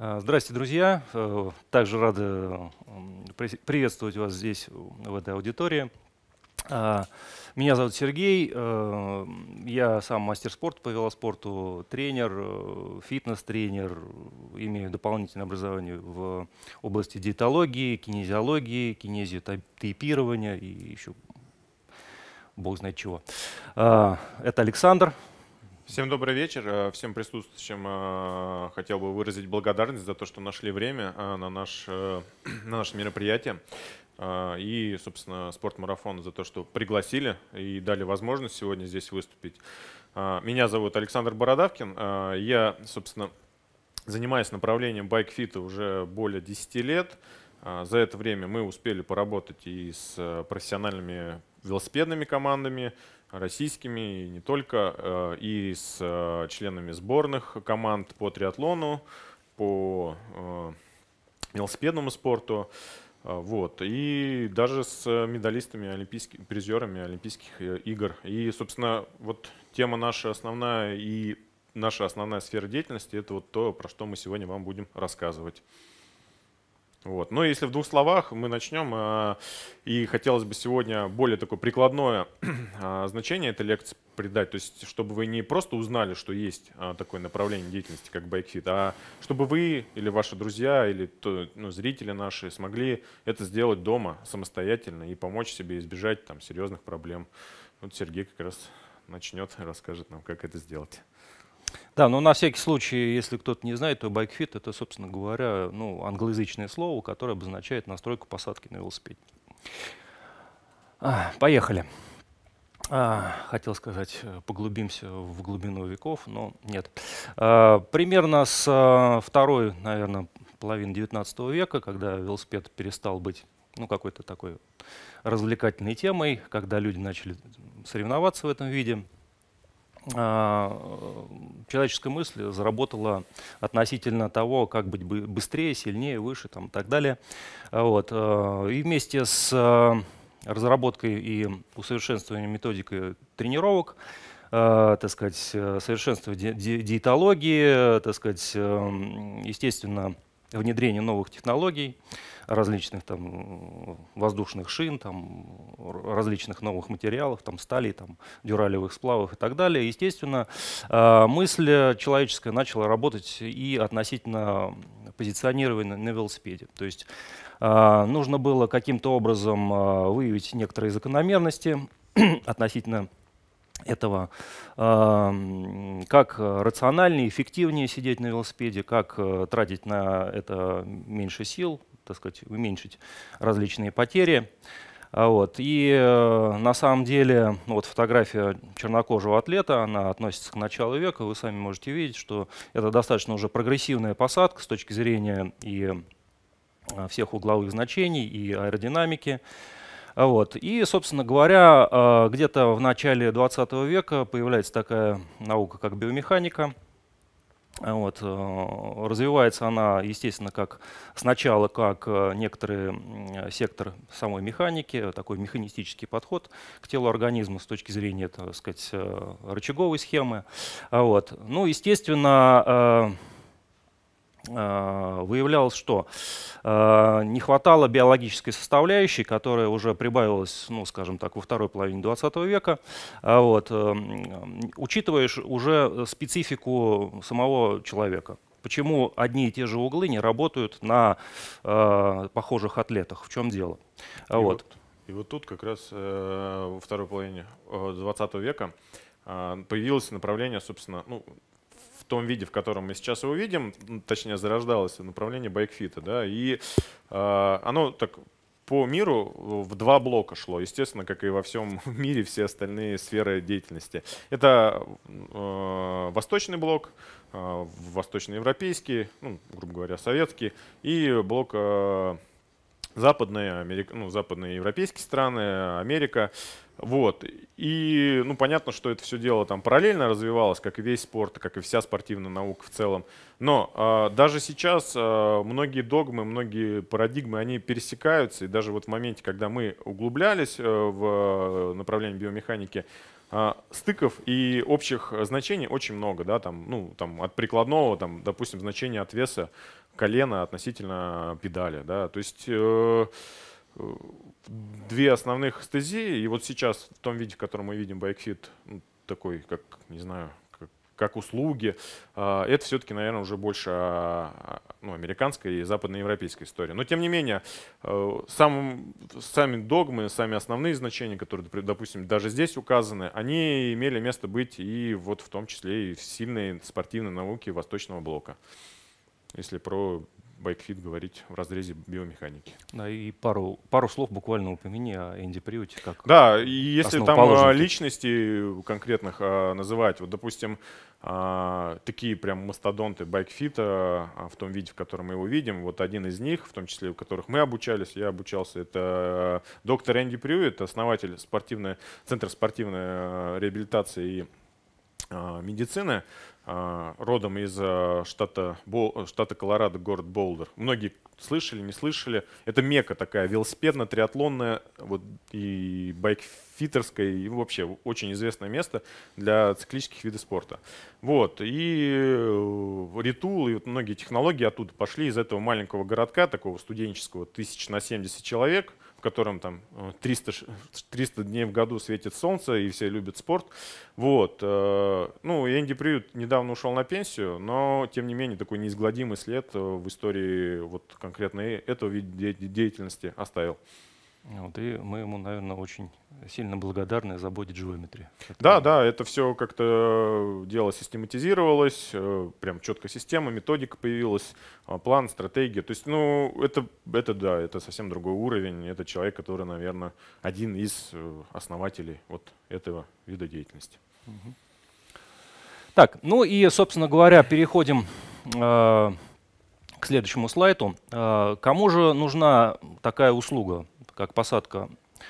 Э, здравствуйте, друзья. Э, также рады эм, приветствовать вас здесь, э, в этой аудитории. Меня зовут Сергей, я сам мастер спорта по велоспорту, тренер, фитнес-тренер, имею дополнительное образование в области диетологии, кинезиологии, кинезиотейпирования и еще бог знает чего. Это Александр, Всем добрый вечер. Э, всем присутствующим э, хотел бы выразить благодарность за то, что нашли время э, на, наш, на наше мероприятие. И, собственно, спортмарафон за то, что пригласили и дали возможность сегодня здесь выступить. Меня зовут Александр Бородавкин. Я, собственно, занимаюсь направлением байкфита уже более 10 лет. За это время мы успели поработать и с профессиональными велосипедными командами, российскими, и не только, э, и с э, членами сборных команд по триатлону, по э, велосипедному спорту. Вот. И даже с медалистами, олимпийскими, призерами Олимпийских игр. И, собственно, вот тема наша основная и наша основная сфера деятельности – это вот то, про что мы сегодня вам будем рассказывать. Вот. Но ну, если в двух словах мы начнем, э, и хотелось бы сегодня более такое прикладное а, значение этой лекции придать, то есть чтобы вы не просто узнали, что есть а, такое направление деятельности, как байкфит, а чтобы вы или ваши друзья, или ну, зрители наши смогли это сделать дома самостоятельно и помочь себе избежать там, серьезных проблем. Вот Сергей как раз начнет, расскажет нам, как это сделать. Да, но на всякий случай, если кто-то не знает, то bike fit это, собственно говоря, ну, англоязычное слово, которое обозначает настройку посадки на велосипеде. А, поехали. А, хотел сказать, э, поглубимся в глубину веков, но нет. А, примерно с а, второй, наверное, половины 19 века, когда велосипед перестал быть ну, какой-то такой развлекательной темой, когда люди начали соревноваться в этом виде, а, человеческая мысль заработала относительно того, как быть быстрее, сильнее, выше там, и так далее. А, вот. А, и вместе с разработкой и усовершенствованием методики тренировок, так сказать, э, совершенствование диетологии, э, так сказать, э, естественно, внедрение новых технологий, различных там, воздушных шин, там, различных новых материалов, там, стали там, дюралевых сплавов и так далее. Естественно, э, мысль человеческая начала работать и относительно позиционирования на велосипеде. То есть э, нужно было каким-то образом э, выявить некоторые закономерности относительно этого, как рациональнее, эффективнее сидеть на велосипеде, как э, тратить на это меньше сил, так сказать, уменьшить различные потери. А вот. И э, на самом деле ну вот фотография чернокожего атлета, она относится к началу века. Вы сами можете видеть, что это достаточно уже прогрессивная посадка с точки зрения и э, всех угловых значений, и аэродинамики. Вот. И, собственно говоря, а, где-то в начале 20 века появляется такая наука, как биомеханика. Вот. А, развивается она, естественно, как сначала как а, некоторый сектор самой механики, такой механистический подход к телу организма с точки зрения, так сказать, рычаговой схемы. Вот. Ну, естественно, а, выявлялось, что а, не хватало биологической составляющей, которая уже прибавилась, ну, скажем так, во второй половине 20 века. А вот. Эм, Учитывая уже специфику самого человека. Почему одни и те же углы не работают на э, похожих атлетах? В чем дело? И вот. вот, и вот тут как раз э, во второй половине 20 э, века появилось направление, собственно, ну, том виде, в котором мы сейчас его видим, точнее зарождалось направление байкфита, да, и э, оно так по миру в два блока шло, естественно, как и во всем мире все остальные сферы деятельности. Это э, восточный блок, э, восточноевропейский, ну, грубо говоря, советский, и блок э, западные, Америк, ну, западные европейские страны, Америка. Вот. И, ну, понятно, что это все дело там параллельно развивалось, как и весь спорт, как и вся спортивная наука в целом. Но э, даже сейчас э, многие догмы, многие парадигмы, они пересекаются. И даже вот в моменте, когда мы углублялись э, в направлении биомеханики, а, стыков и общих значений очень много, да, там, ну, там, от прикладного, там, допустим, значения от веса колена относительно педали, да, то есть э, э две основных эстезии. И вот сейчас в том виде, в котором мы видим байкфит, ну, такой, как, не знаю, как, как услуги, а, это все-таки, наверное, уже больше ну, американская и западноевропейская история. Но, тем не менее, э, сам, сами догмы, сами основные значения, которые, допустим, даже здесь указаны, они имели место быть и вот в том числе и в сильной спортивной науке Восточного блока. Если про байкфит говорить в разрезе биомеханики. Да, и пару, пару слов буквально упомяни о Энди Приоте. Как да, и если там а, личности конкретных а, называть, вот, допустим, а, такие прям мастодонты байкфита а, в том виде, в котором мы его видим, вот один из них, в том числе у которых мы обучались, я обучался, это а, доктор Энди Приует, основатель спортивной, Центра спортивной а, реабилитации и медицины. А, родом из а, штата, штата Колорадо, город Болдер. Многие слышали, не слышали. Это мека такая велосипедная, триатлонная вот, и байкфитерская, и вообще очень известное место для циклических видов спорта. Вот, и э, Ритул, и вот многие технологии оттуда пошли из этого маленького городка, такого студенческого, тысяч на 70 человек – в котором там 300, э, 300 дней в году светит солнце и все любят спорт. Вот. Э, ну, Энди Приют недавно ушел на пенсию, но, тем не менее, такой неизгладимый след э, в истории вот конкретно этого вида деятельности оставил. Вот, и мы ему, наверное, очень сильно благодарны за заботе джиометрии. Да, да, это все как-то э, дело систематизировалось, э, прям четко система, методика появилась, а, план, стратегия. То есть, ну, это, это да, это совсем другой уровень. Это человек, который, наверное, один из э, основателей вот этого вида деятельности. Так, ну и, собственно говоря, переходим э, к следующему слайду. Э, кому же нужна такая услуга? как посадка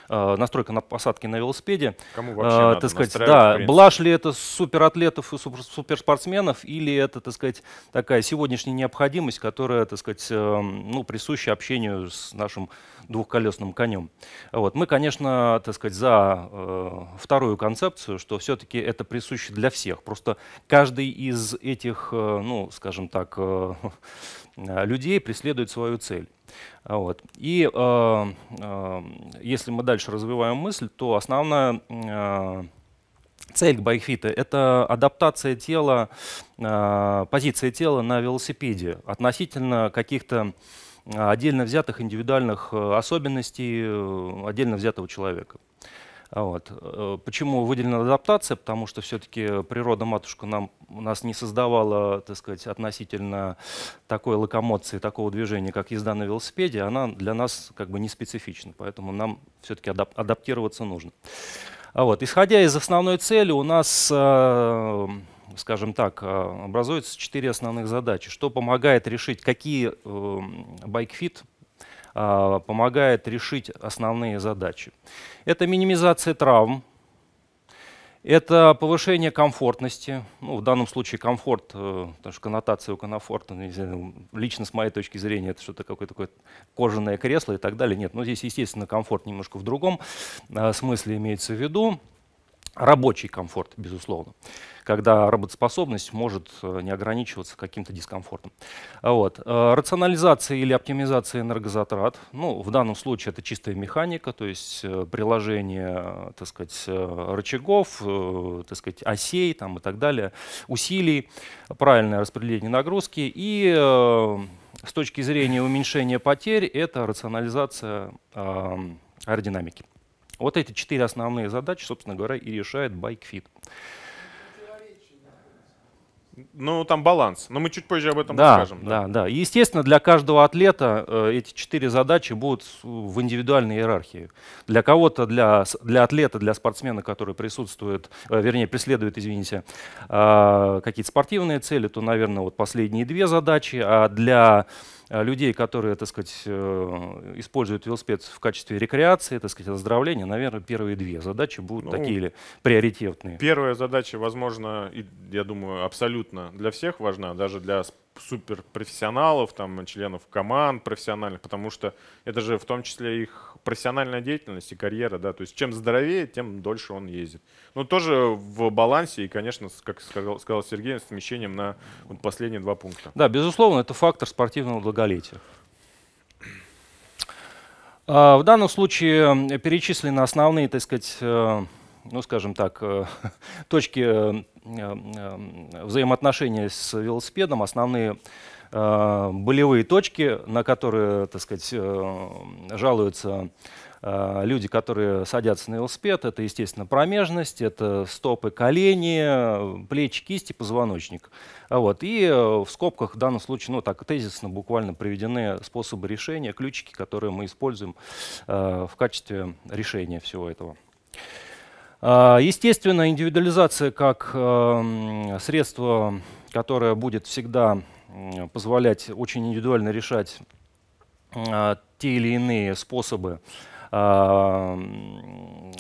э, настройка на посадки на велосипеде. Кому э, вообще надо сказать, Да, блажь ли это суператлетов и суперспортсменов, или это, так сказать, такая сегодняшняя необходимость, которая, так сказать, э, ну, присуща общению с нашим двухколесным конем. Вот. Мы, конечно, так сказать, за э, вторую концепцию, что все-таки это присуще для всех. Просто каждый из этих, э, ну, скажем так, э, людей преследует свою цель. А, вот. И э, э, если мы дальше развиваем мысль, то основная э, цель байкфита – это адаптация тела, э, позиции тела на велосипеде относительно каких-то отдельно взятых индивидуальных особенностей отдельно взятого человека. А вот. Э, почему выделена адаптация? Потому что все-таки природа-матушка нам, нас не создавала так сказать, относительно такой локомоции, такого движения, как езда на велосипеде. Она для нас как бы не специфична, поэтому нам все-таки адап адаптироваться нужно. А вот. Исходя из основной цели, у нас э, скажем так, э, образуются четыре основных задачи, что помогает решить, какие байкфит а, помогает решить основные задачи. Это минимизация травм, это повышение комфортности. Ну, в данном случае комфорт, э, потому что коннотация у комфорта, ну, ну, лично с моей точки зрения, это что-то какое-то такое кожаное кресло и так далее. Нет, но ну, здесь, естественно, комфорт немножко в другом э, смысле имеется в виду. Рабочий комфорт, безусловно, когда работоспособность может э, не ограничиваться каким-то дискомфортом. А вот. Э, рационализация или оптимизация энергозатрат. Ну, в данном случае это чистая механика, то есть э, приложение так сказать, рычагов, так сказать, осей там, и так далее, усилий, правильное распределение нагрузки. И с точки зрения уменьшения потерь это рационализация аэродинамики. Вот эти четыре основные задачи, собственно говоря, и решает Байкфит. Ну, там баланс. Но мы чуть позже об этом да, расскажем. Да, да, да. И, естественно, для каждого атлета э, эти четыре задачи будут в индивидуальной иерархии. Для кого-то, для, для атлета, для спортсмена, который присутствует, э, вернее, преследует, извините, э, какие-то спортивные цели, то, наверное, вот последние две задачи. А для Э, людей, которые, так сказать, э, используют велосипед в качестве рекреации, так сказать, оздоровления, наверное, первые две задачи будут ну, такие или приоритетные. Первая задача, возможно, и, я думаю, абсолютно для всех важна, даже для суперпрофессионалов, там, членов команд профессиональных, потому что это же в том числе их профессиональная деятельность и карьера, да, то есть чем здоровее, тем дольше он ездит. Ну тоже в балансе и, конечно, как сказал, сказал Сергей, с смещением на вот последние два пункта. Да, безусловно, это фактор спортивного долголетия. А, в данном случае перечислены основные, так сказать, э, ну, скажем так, э, точки э, взаимоотношения с велосипедом, основные Э, болевые точки, на которые, так сказать, э, жалуются э, люди, которые садятся на велосипед, это, естественно, промежность, это стопы, колени, плечи, кисти, позвоночник. Вот. И в скобках в данном случае, ну так тезисно буквально приведены способы решения, ключики, которые мы используем в качестве решения всего этого. А, естественно, индивидуализация как эм, средство, которое будет всегда позволять очень индивидуально решать а, те или иные способы а,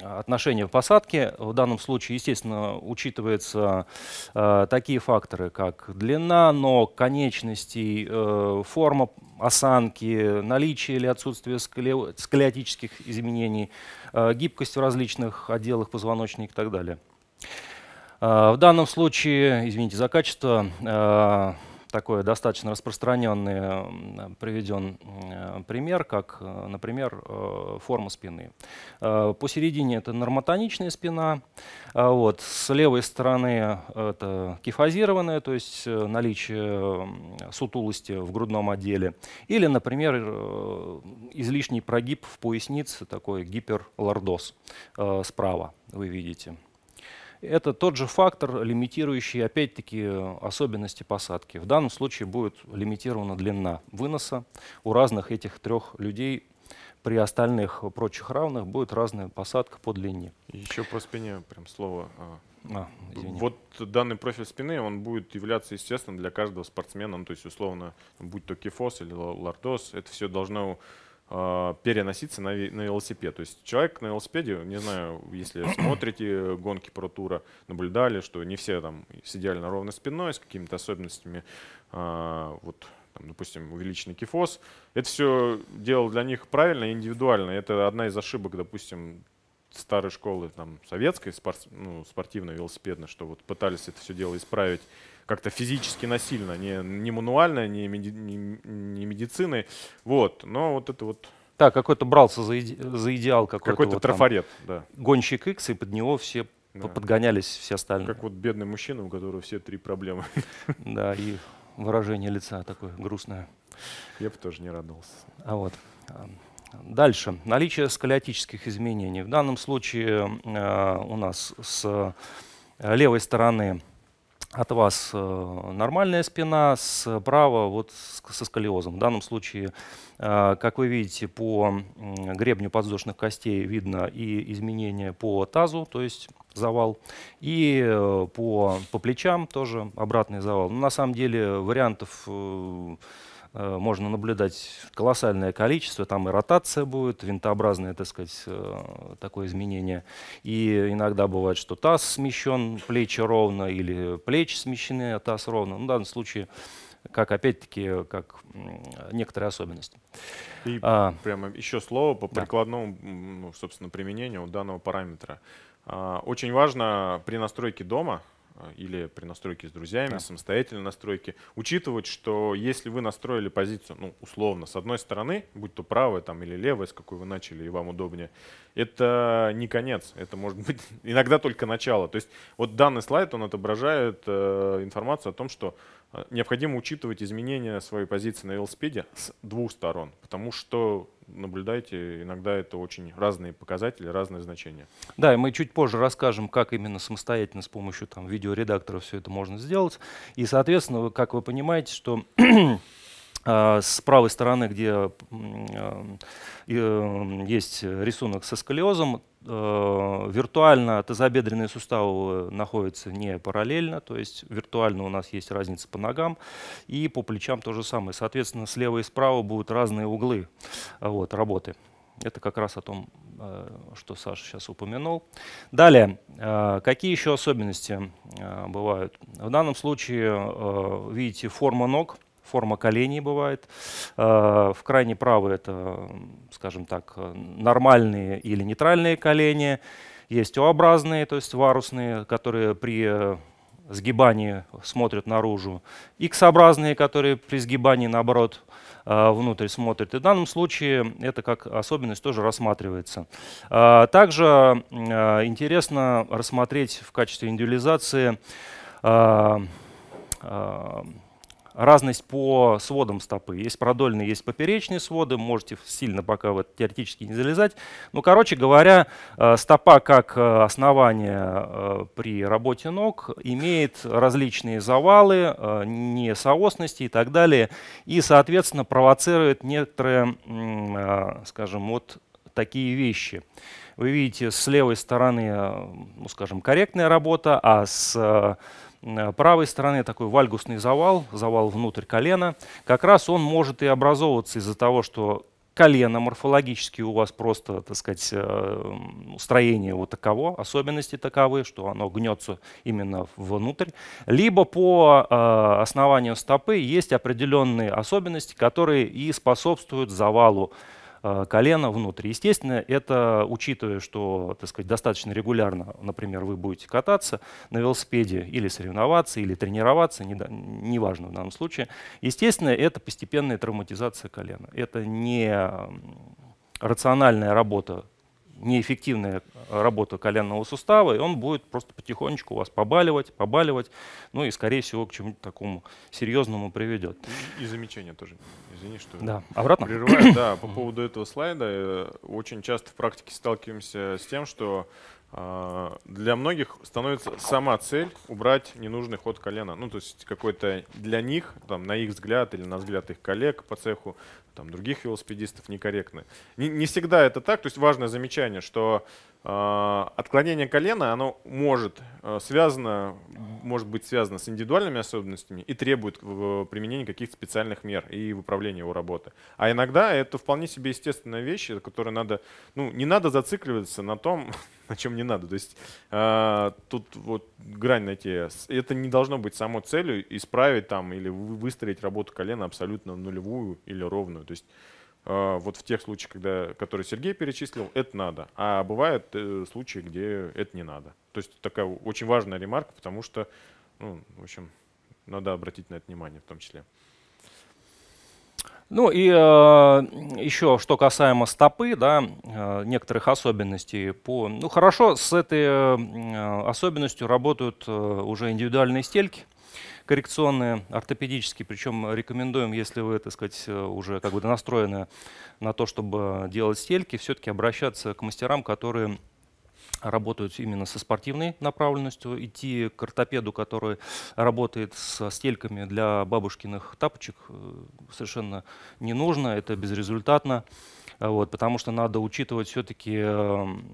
отношения в посадке. В данном случае, естественно, учитываются а, такие факторы, как длина ног, конечностей, э, форма осанки, наличие или отсутствие сколиотических изменений, э, гибкость в различных отделах позвоночника и так далее. В данном случае, извините за качество, такой достаточно распространенный приведен э, пример, как, э, например, э, форма спины. Посередине это нормотоничная спина, а вот, с левой стороны это кифозированная, то есть наличие сутулости в грудном отделе, или, например, излишний прогиб в пояснице, такой гиперлордоз справа вы видите. Это тот же фактор, лимитирующий, опять-таки, особенности посадки. В данном случае будет лимитирована длина выноса. У разных этих трех людей при остальных прочих равных будет разная посадка по длине. Еще про спине прям слово. А. а, извини. вот данный профиль спины, он будет являться естественно, для каждого спортсмена. Ну, то есть, условно, будь то кифос или лордоз, это все должно а, переноситься на, на велосипед. То есть человек на велосипеде, не знаю, если смотрите гонки про тура, наблюдали, что не все там сидели на ровной спиной с какими-то особенностями, а, вот, там, допустим, увеличенный кифоз. Это все делал для них правильно, и индивидуально. Это одна из ошибок, допустим, старой школы там, советской, спорт, ну, спортивной, велосипедной, что вот пытались это все дело исправить как-то физически насильно, не, не мануально, не, меди, не, не медициной. Вот, но вот это вот да, какой-то брался за, иде, за идеал какой-то. Какой-то вот трафарет, там, да. Гонщик X, и под него все да. подгонялись все остальные. Как вот бедный мужчина, у которого все три проблемы. Да, и выражение лица такое грустное. Я бы тоже не радовался. А вот. А, дальше. Наличие сколиотических изменений. В данном случае э, у нас с э, левой стороны от вас э, нормальная спина, справа вот со сколиозом. В данном случае, э, как вы видите, по гребню подвздошных костей видно и изменение по тазу, то есть завал, и э, по, по плечам тоже обратный завал. Но ну, на самом деле вариантов Э, можно наблюдать колоссальное количество, там и ротация будет, винтообразное, так сказать, э, такое изменение. И иногда бывает, что таз смещен, плечи ровно, или плечи смещены, а таз ровно. Ну, в данном случае, как опять-таки, как некоторые особенности. И а, прямо еще слово по да. прикладному, ну, собственно, применению данного параметра. А, очень важно при настройке дома, Э, или при настройке с друзьями, да. самостоятельной настройке, учитывать, что если вы настроили позицию, ну, условно, с одной стороны, будь то правая там, или левая, с какой вы начали, и вам удобнее, это не конец, это может быть иногда только начало. То есть вот данный слайд, он отображает э, информацию о том, что э, необходимо учитывать изменения своей позиции на велосипеде с двух сторон, потому что наблюдайте. Иногда это очень разные показатели, разные значения. Да, и мы чуть позже расскажем, как именно самостоятельно с помощью там, видеоредактора все это можно сделать. И, соответственно, вы, как вы понимаете, что а, с правой стороны, где а, э, есть рисунок со сколиозом, Э, виртуально тазобедренные суставы э, находятся не параллельно, то есть виртуально у нас есть разница по ногам и по плечам то же самое. Соответственно, слева и справа будут разные углы э, вот, работы. Это как раз о том, что Саша сейчас упомянул. Далее, какие еще особенности бывают? В данном случае, видите, форма ног – форма коленей бывает. Э, в крайне правой это, скажем так, нормальные или нейтральные колени. Есть О-образные, то есть варусные, которые при э, сгибании смотрят наружу. X-образные, которые при сгибании, наоборот, э, внутрь смотрят. И в данном случае это как особенность тоже рассматривается. Также интересно рассмотреть в качестве индивидуализации разность по сводам стопы. Есть продольные, есть поперечные своды. Можете сильно пока вот теоретически не залезать. Ну, короче говоря, э, стопа как э, основание э, при работе ног имеет различные завалы, несоосности и так далее. И, соответственно, провоцирует некоторые, скажем, вот такие вещи. Вы видите, с левой стороны, ну, скажем, корректная работа, а с Э, правой стороны такой вальгусный завал, завал внутрь колена. Как раз он может и образовываться из-за того, что колено морфологически у вас просто, так сказать, э, строение вот таково, особенности таковы, что оно гнется именно внутрь. Либо по э, основанию стопы есть определенные особенности, которые и способствуют завалу Э, колено внутрь. Естественно, это учитывая, что так сказать, достаточно регулярно, например, вы будете кататься на велосипеде или соревноваться, или тренироваться, неважно не в данном случае, естественно, это постепенная травматизация колена. Это не рациональная работа неэффективная работа коленного сустава, и он будет просто потихонечку у вас побаливать, побаливать, ну и, скорее всего, к чему-то такому серьезному приведет. И, и замечание тоже, извини, что да. обратно. прерываю. Да, по поводу этого слайда, э, очень часто в практике сталкиваемся с тем, что а, для многих становится сама цель убрать ненужный ход колена. Ну, то есть какой-то для них, там, на их взгляд или на взгляд их коллег по цеху, там, других велосипедистов некорректно. Не, не всегда это так. То есть важное замечание, что а, отклонение колена, оно может э, связано, может быть связано с индивидуальными особенностями и требует э, применения каких-то специальных мер и управления его работы. А иногда это вполне себе естественная вещь, которой надо, ну, не надо зацикливаться на том, на чем не надо. То есть э, тут вот грань найти. Это не должно быть самой целью исправить там или выстроить работу колена абсолютно нулевую или ровную. То есть Э, вот в тех случаях, когда, которые Сергей перечислил, это надо. А бывают э, случаи, где это не надо. То есть такая очень важная ремарка, потому что, ну, в общем, надо обратить на это внимание в том числе. Ну и э, еще, что касаемо стопы, да, э, некоторых особенностей по. Ну хорошо, с этой э, э особенностью работают э, уже индивидуальные стельки. Э, коррекционные, ортопедические, причем рекомендуем, если вы, так сказать, э, уже как бы настроены на то, чтобы делать стельки, все-таки обращаться к мастерам, которые работают именно со спортивной направленностью, идти к ортопеду, который работает со стельками для бабушкиных тапочек, э, совершенно не нужно, это безрезультатно вот, потому что надо учитывать все-таки эм,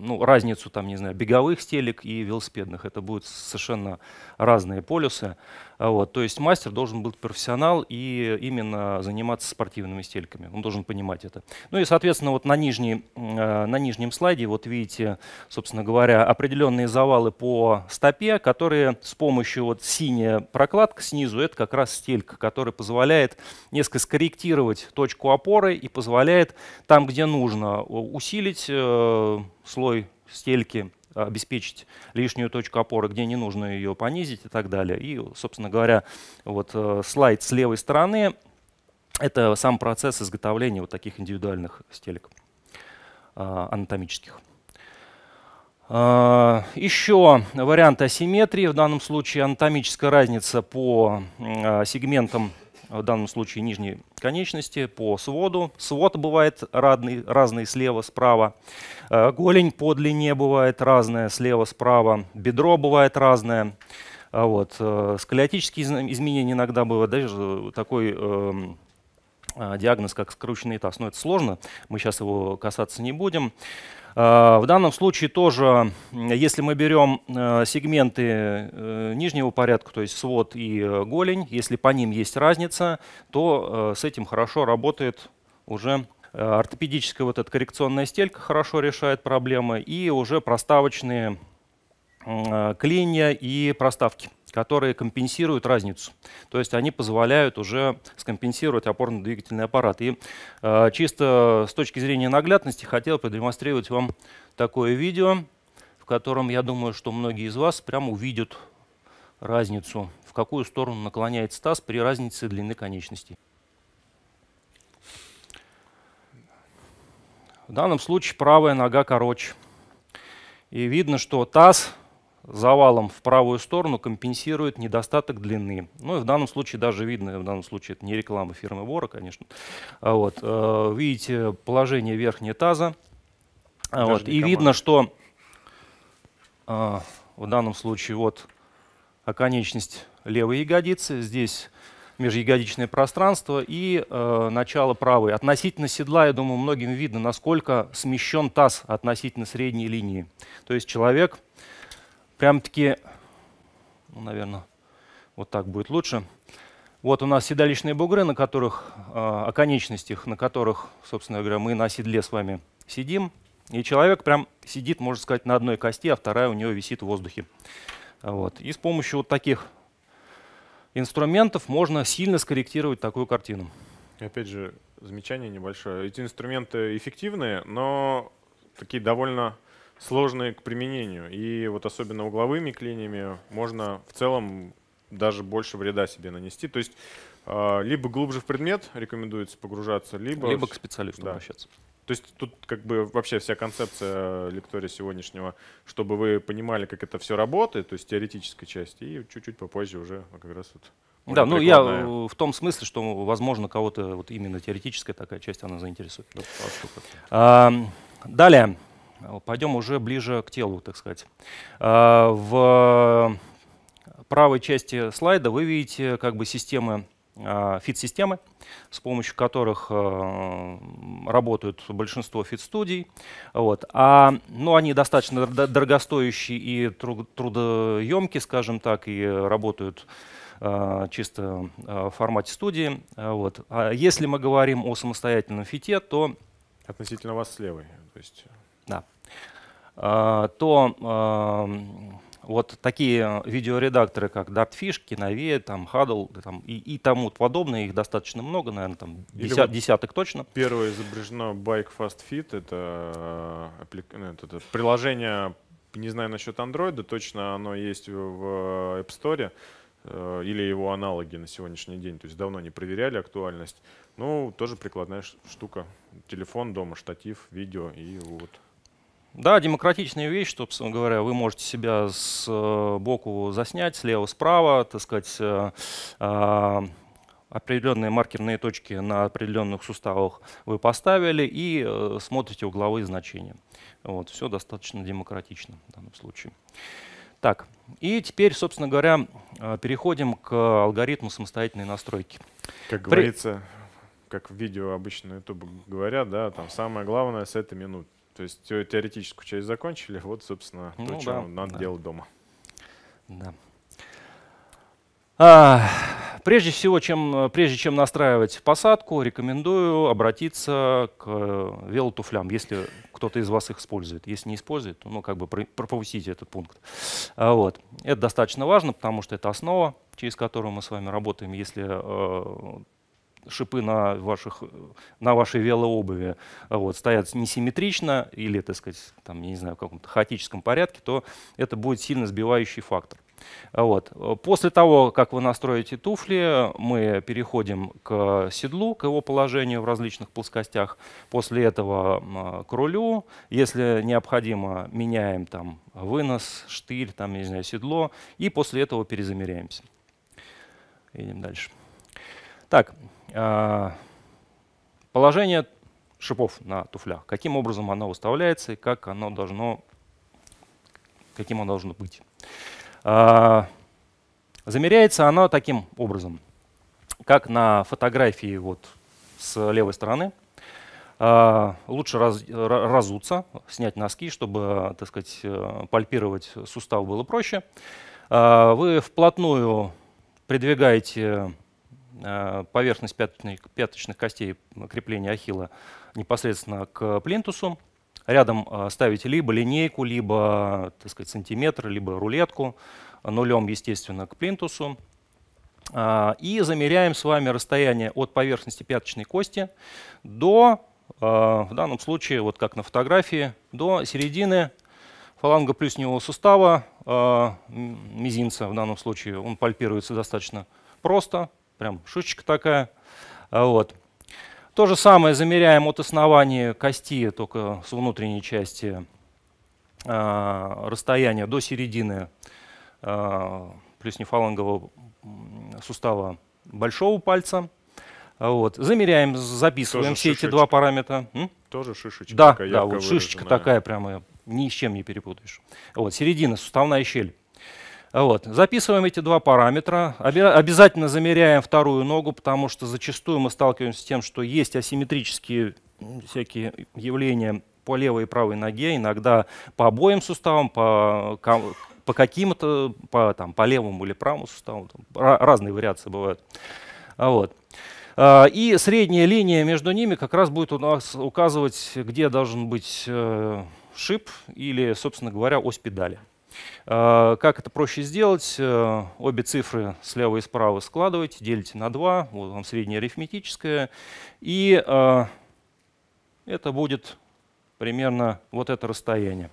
ну, разницу там, не знаю, беговых стелек и велосипедных. Это будут совершенно разные полюсы. А, вот, то есть мастер должен быть профессионал и именно заниматься спортивными стельками. Он должен понимать это. Ну и, соответственно, вот на, нижней, а, на нижнем слайде вот видите, собственно говоря, определенные завалы по стопе, которые с помощью вот синяя прокладка снизу, это как раз стелька, которая позволяет несколько скорректировать точку опоры и позволяет там, где нужно, усилить э, слой стельки обеспечить лишнюю точку опоры, где не нужно ее понизить и так далее. И, собственно говоря, вот э, слайд с левой стороны — это сам процесс изготовления вот таких индивидуальных стелек а, анатомических. А, Еще вариант асимметрии. В данном случае анатомическая разница по а, сегментам в данном случае нижней конечности, по своду. Свод бывает разный, разный слева, справа. Э, голень по длине бывает разная слева, справа. Бедро бывает разное. Э, вот. Э, сколиотические изменения иногда бывают. Даже такой эм, диагноз, как скрученный таз. Но это сложно, мы сейчас его касаться не будем. Э, в данном случае тоже, если мы берем э, сегменты э, нижнего порядка, то есть свод и голень, если по ним есть разница, то с этим хорошо работает уже ортопедическая вот эта коррекционная стелька хорошо решает проблемы и уже проставочные клинья и проставки которые компенсируют разницу. То есть они позволяют уже скомпенсировать опорно-двигательный аппарат. И э, чисто с точки зрения наглядности хотел продемонстрировать вам такое видео, в котором, я думаю, что многие из вас прямо увидят разницу, в какую сторону наклоняется таз при разнице длины конечностей. В данном случае правая нога короче. И видно, что таз завалом в правую сторону компенсирует недостаток длины. Ну и в данном случае даже видно, в данном случае это не реклама фирмы Вора, конечно. А вот, э, видите положение верхней таза. А вот, и команда. видно, что э, в данном случае вот оконечность левой ягодицы, здесь межягодичное пространство и э, начало правой. Относительно седла, я думаю, многим видно, насколько смещен таз относительно средней линии. То есть человек прям-таки, ну, наверное, вот так будет лучше. Вот у нас седалищные бугры, на которых, э, о конечностях, на которых, собственно говоря, мы на седле с вами сидим. И человек прям сидит, можно сказать, на одной кости, а вторая у него висит в воздухе. Вот. И с помощью вот таких инструментов можно сильно скорректировать такую картину. Опять же, замечание небольшое. Эти инструменты эффективные, но такие довольно сложные к применению. И вот особенно угловыми клиньями можно в целом даже больше вреда себе нанести. То есть а, либо глубже в предмет рекомендуется погружаться, либо... Либо к специалисту да. обращаться. То есть тут как бы вообще вся концепция лектория сегодняшнего, чтобы вы понимали, как это все работает, то есть теоретическая часть, и чуть-чуть попозже уже как раз вот да, ну я в том смысле, что, возможно, кого-то вот именно теоретическая такая часть она заинтересует. Да, а, далее. Пойдем уже ближе к телу, так сказать. А, в правой части слайда вы видите как бы системы а, фит-системы, с помощью которых а, работают большинство фит-студий. Вот. А, ну, они достаточно дорогостоящие и трудоемкие, скажем так, и работают чисто в формате студии. Вот. А если мы говорим о самостоятельном фите, то... Относительно вас слева, То есть да, а, то а, вот такие видеоредакторы, как Dartfish, Кинове, там, Huddle там, и, и тому подобное, их достаточно много, наверное, там деся, вот десяток точно. Первое изображено Bike Fast Fit, это, э, ну, это э, приложение, не знаю насчет Android, точно оно есть в App Store э, или его аналоги на сегодняшний день, то есть давно не проверяли актуальность. Ну, тоже прикладная штука. Телефон дома, штатив, видео и вот. Да, демократичная вещь, что, собственно говоря, вы можете себя с э, боку заснять, слева, справа, так сказать, э, э, определенные маркерные точки на определенных суставах вы поставили и смотрите угловые значения. Вот, все достаточно демократично в данном случае. Так, и теперь, собственно говоря, переходим к алгоритму самостоятельной настройки. Как При... говорится, как в видео обычно на YouTube говорят, да, там самое главное с этой минуты. То есть теоретическую часть закончили, вот, собственно, ну, то, да, надо да. делать дома. Да. А, прежде всего, чем, прежде чем настраивать посадку, рекомендую обратиться к э, велотуфлям, если кто-то из вас их использует. Если не использует, то ну, как бы пропустите этот пункт. А, вот. Это достаточно важно, потому что это основа, через которую мы с вами работаем. Если э, шипы на, ваших, на вашей велообуви а вот, стоят несимметрично или, так сказать, там, я не знаю, в каком-то хаотическом порядке, то это будет сильно сбивающий фактор. А вот. После того, как вы настроите туфли, мы переходим к седлу, к его положению в различных плоскостях. После этого к рулю. Если необходимо, меняем там вынос, штырь, там, не знаю, седло. И после этого перезамеряемся. Идем дальше. Так, а, положение шипов на туфлях, каким образом оно выставляется и как оно должно, каким оно должно быть. А, замеряется оно таким образом, как на фотографии вот с левой стороны. А, лучше раз, разуться, снять носки, чтобы, так сказать, э, пальпировать сустав было проще. Вы вплотную придвигаете Э, поверхность пяточных, пяточных костей крепления ахилла непосредственно к плинтусу. Рядом э, ставите либо линейку, либо так сказать, сантиметр, либо рулетку, нулем, естественно, к плинтусу. Э, и замеряем с вами расстояние от поверхности пяточной кости до, в данном случае, вот как на фотографии, до середины фаланга плюсневого сустава, мизинца в данном случае, он пальпируется достаточно просто, Прям шучка такая. А вот. То же самое замеряем от основания кости, только с внутренней части, а, расстояние до середины а, плюснефалангового сустава большого пальца. Вот. Замеряем, записываем Тоже все шишечка. эти два параметра. М? Тоже шишечка. Да, такая да вот шишечка выраженная. такая прямо, ни с чем не перепутаешь. Вот, середина, суставная щель. Вот. Записываем эти два параметра, обязательно замеряем вторую ногу, потому что зачастую мы сталкиваемся с тем, что есть асимметрические всякие явления по левой и правой ноге, иногда по обоим суставам, по, по каким-то, по, там, по левому или правому суставу, там, разные вариации бывают. А вот. А, и средняя линия между ними как раз будет у нас указывать, где должен быть э, шип или, собственно говоря, ось педали. Э, как это проще сделать? Э, обе цифры слева и справа складывайте, делите на 2, вот вам среднее арифметическое, и э, это будет примерно вот это расстояние.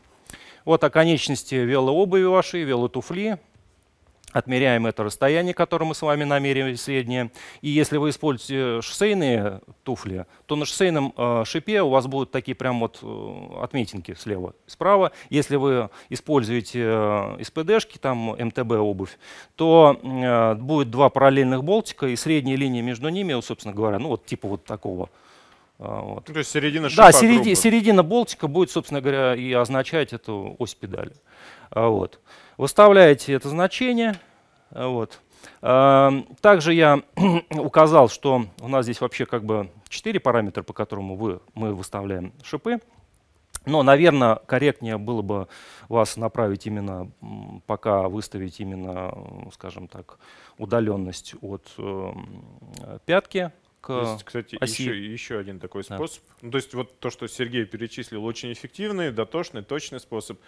Вот о оконечности велообуви вашей, велотуфли, отмеряем это расстояние, которое мы с вами намерили среднее. И если вы используете шоссейные туфли, то на шоссейном э, шипе у вас будут такие прям вот э, отметинки слева и справа. Если вы используете э, СПДшки, там МТБ обувь, то э, будет два параллельных болтика, и средняя линия между ними, собственно говоря, ну вот типа вот такого э, вот. То есть середина шипа. Да, середи, середина болтика будет, собственно говоря, и означать эту ось педали. Э, вот. Выставляете это значение. Э, вот. Эм, также я указал, что у нас здесь вообще как бы 4 параметра, по которому вы, мы выставляем шипы. Но, наверное, корректнее было бы вас направить именно, пока выставить именно, скажем так, удаленность от э, пятки к есть, кстати, оси. Еще, еще один такой способ. Да. Ну, то есть вот то, что Сергей перечислил, очень эффективный, дотошный, точный способ.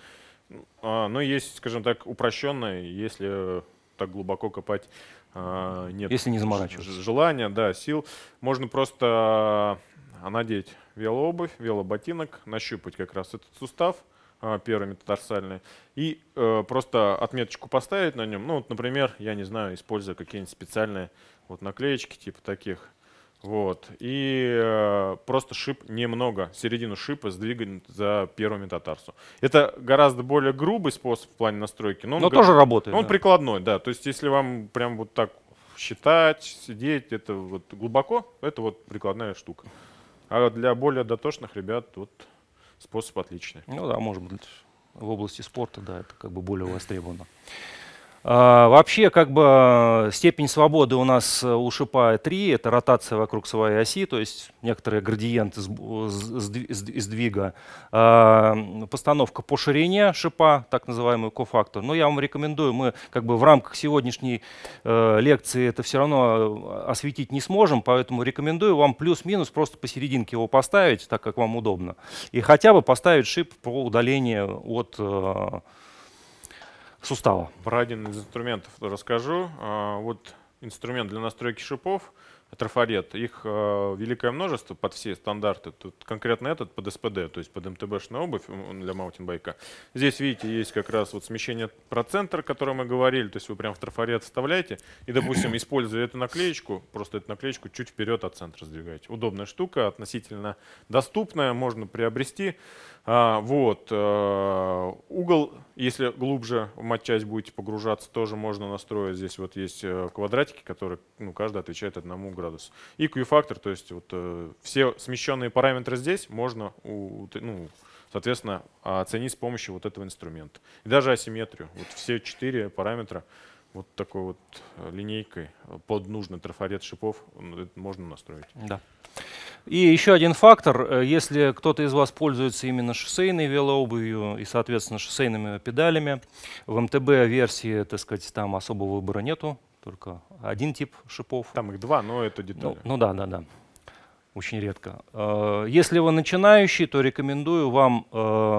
А, ну, есть, скажем так, упрощенное, если так глубоко копать а, нет если не заморачиваться. желания, да, сил. Можно просто а, надеть велообувь, велоботинок, нащупать как раз этот сустав, а, первый метатарсальный, и э, просто отметочку поставить на нем. Ну, вот, например, я не знаю, используя какие-нибудь специальные вот наклеечки типа таких. Вот. И э, просто шип немного, середину шипа сдвигать за первую метатарсу. Это гораздо более грубый способ в плане настройки. Но, он но тоже работает. Но он прикладной, да. То есть если вам прям вот так считать, сидеть, это вот глубоко, это вот прикладная штука. А для более дотошных ребят вот способ отличный. Ну да, может быть, в области спорта, да, это как бы более востребовано. А, вообще, как бы степень свободы у нас э, у шипа 3, это ротация вокруг своей оси, то есть некоторые градиенты сдвига. А, постановка по ширине шипа, так называемый кофактор. Но я вам рекомендую, мы как бы в рамках сегодняшней э, лекции это все равно э, осветить не сможем, поэтому рекомендую вам плюс-минус просто посерединке его поставить, так как вам удобно. И хотя бы поставить шип по удалению от сустава. Про один из инструментов расскажу. А, вот инструмент для настройки шипов — трафарет. Их э, великое множество под все стандарты. Тут конкретно этот под СПД, то есть под МТБшную обувь для маутинбайка. Здесь, видите, есть как раз вот смещение процентра, о котором мы говорили. То есть вы прям в трафарет вставляете и, допустим, используя эту наклеечку, просто эту наклеечку чуть вперед от центра сдвигаете. Удобная штука, относительно доступная, можно приобрести. А, вот, э, угол, если глубже в матчасть будете погружаться, тоже можно настроить. Здесь вот есть э, квадратики, которые, ну, каждый отвечает одному градусу. И Q-фактор, то есть вот э, все смещенные параметры здесь можно, ну, соответственно, оценить с помощью вот этого инструмента. И даже асимметрию. Вот все четыре параметра вот такой вот линейкой под нужный трафарет шипов можно настроить. Да. И еще один фактор, э, если кто-то из вас пользуется именно шоссейной велообувью и, соответственно, шоссейными педалями, в МТБ-версии, так сказать, там особого выбора нету, только один тип шипов. Там их два, но это ну, детали. Ну, ну да, да, да. Очень редко. Э, если вы начинающий, то рекомендую вам, э,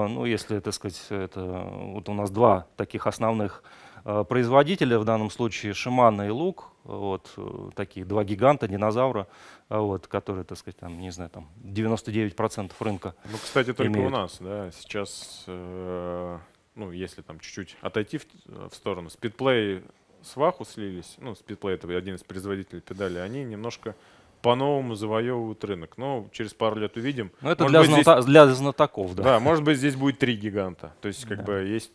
ну, если, так сказать, это, вот у нас два таких основных Э, производители, в данном случае Шимана и Лук, вот, э, такие два гиганта, динозавра, э, вот, которые, так сказать, там, не знаю, там 99% рынка. Ну, кстати, только имеют. у нас, да, сейчас, э, ну, если там чуть-чуть отойти в, в сторону, спидплей с Ваху слились, ну, спидплей это один из производителей педали, они немножко по-новому завоевывают рынок. Но через пару лет увидим. Но ну, это для, быть, зната- здесь... для знатоков, да. Да, может быть, здесь будет три гиганта. То есть, как да. бы, есть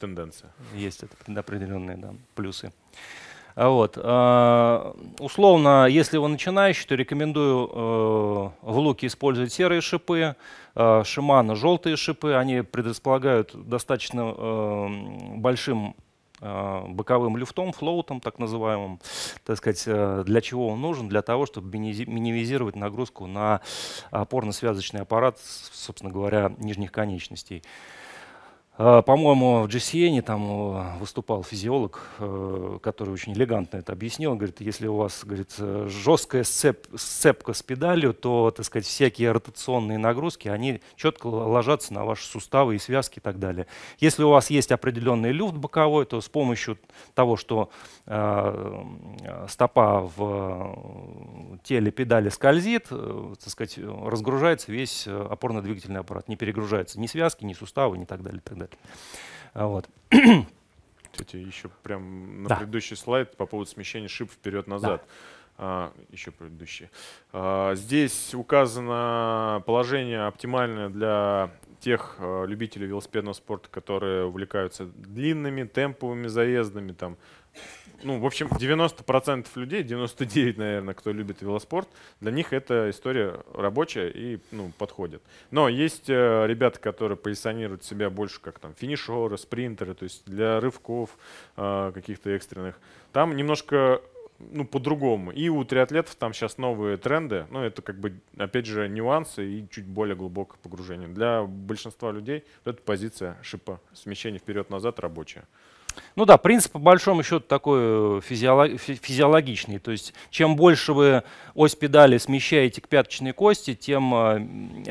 тенденция. Есть это определенные да, плюсы. А вот. А, условно, если вы начинающий, то рекомендую э, в луке использовать серые шипы, шимана э, желтые шипы. Они предрасполагают достаточно э, большим боковым люфтом, флоутом так называемым, так сказать, для чего он нужен? Для того, чтобы минимизировать нагрузку на опорно-связочный аппарат, собственно говоря, нижних конечностей. Э, по-моему, в GCN там э, выступал физиолог, э, который очень элегантно это объяснил. Он говорит, если у вас говорит, жесткая сцеп, сцепка с педалью, то так сказать, всякие ротационные нагрузки они четко ложатся на ваши суставы и связки и так далее. Если у вас есть определенный люфт боковой, то с помощью того, что э, стопа в теле педали скользит, так сказать, разгружается весь опорно-двигательный аппарат, не перегружается ни связки, ни суставы, и Так далее работает. А вот. Кстати, еще прям на да. предыдущий слайд по поводу смещения шип вперед-назад. Да а, еще предыдущие. А, здесь указано положение оптимальное для тех а, любителей велосипедного спорта, которые увлекаются длинными темповыми заездами. Там. Ну, в общем, 90% людей, 99, наверное, кто любит велоспорт, для них эта история рабочая и ну, подходит. Но есть э, ребята, которые позиционируют себя больше как там финишеры, спринтеры, то есть для рывков э, каких-то экстренных. Там немножко ну, по-другому. И у триатлетов там сейчас новые тренды. Ну, это как бы, опять же, нюансы и чуть более глубокое погружение. Для большинства людей эта позиция шипа, смещение вперед-назад рабочая. Ну да, принцип по большому счету такой э, физиолог, физиологичный. То есть чем больше вы ось педали смещаете к пяточной кости, тем э,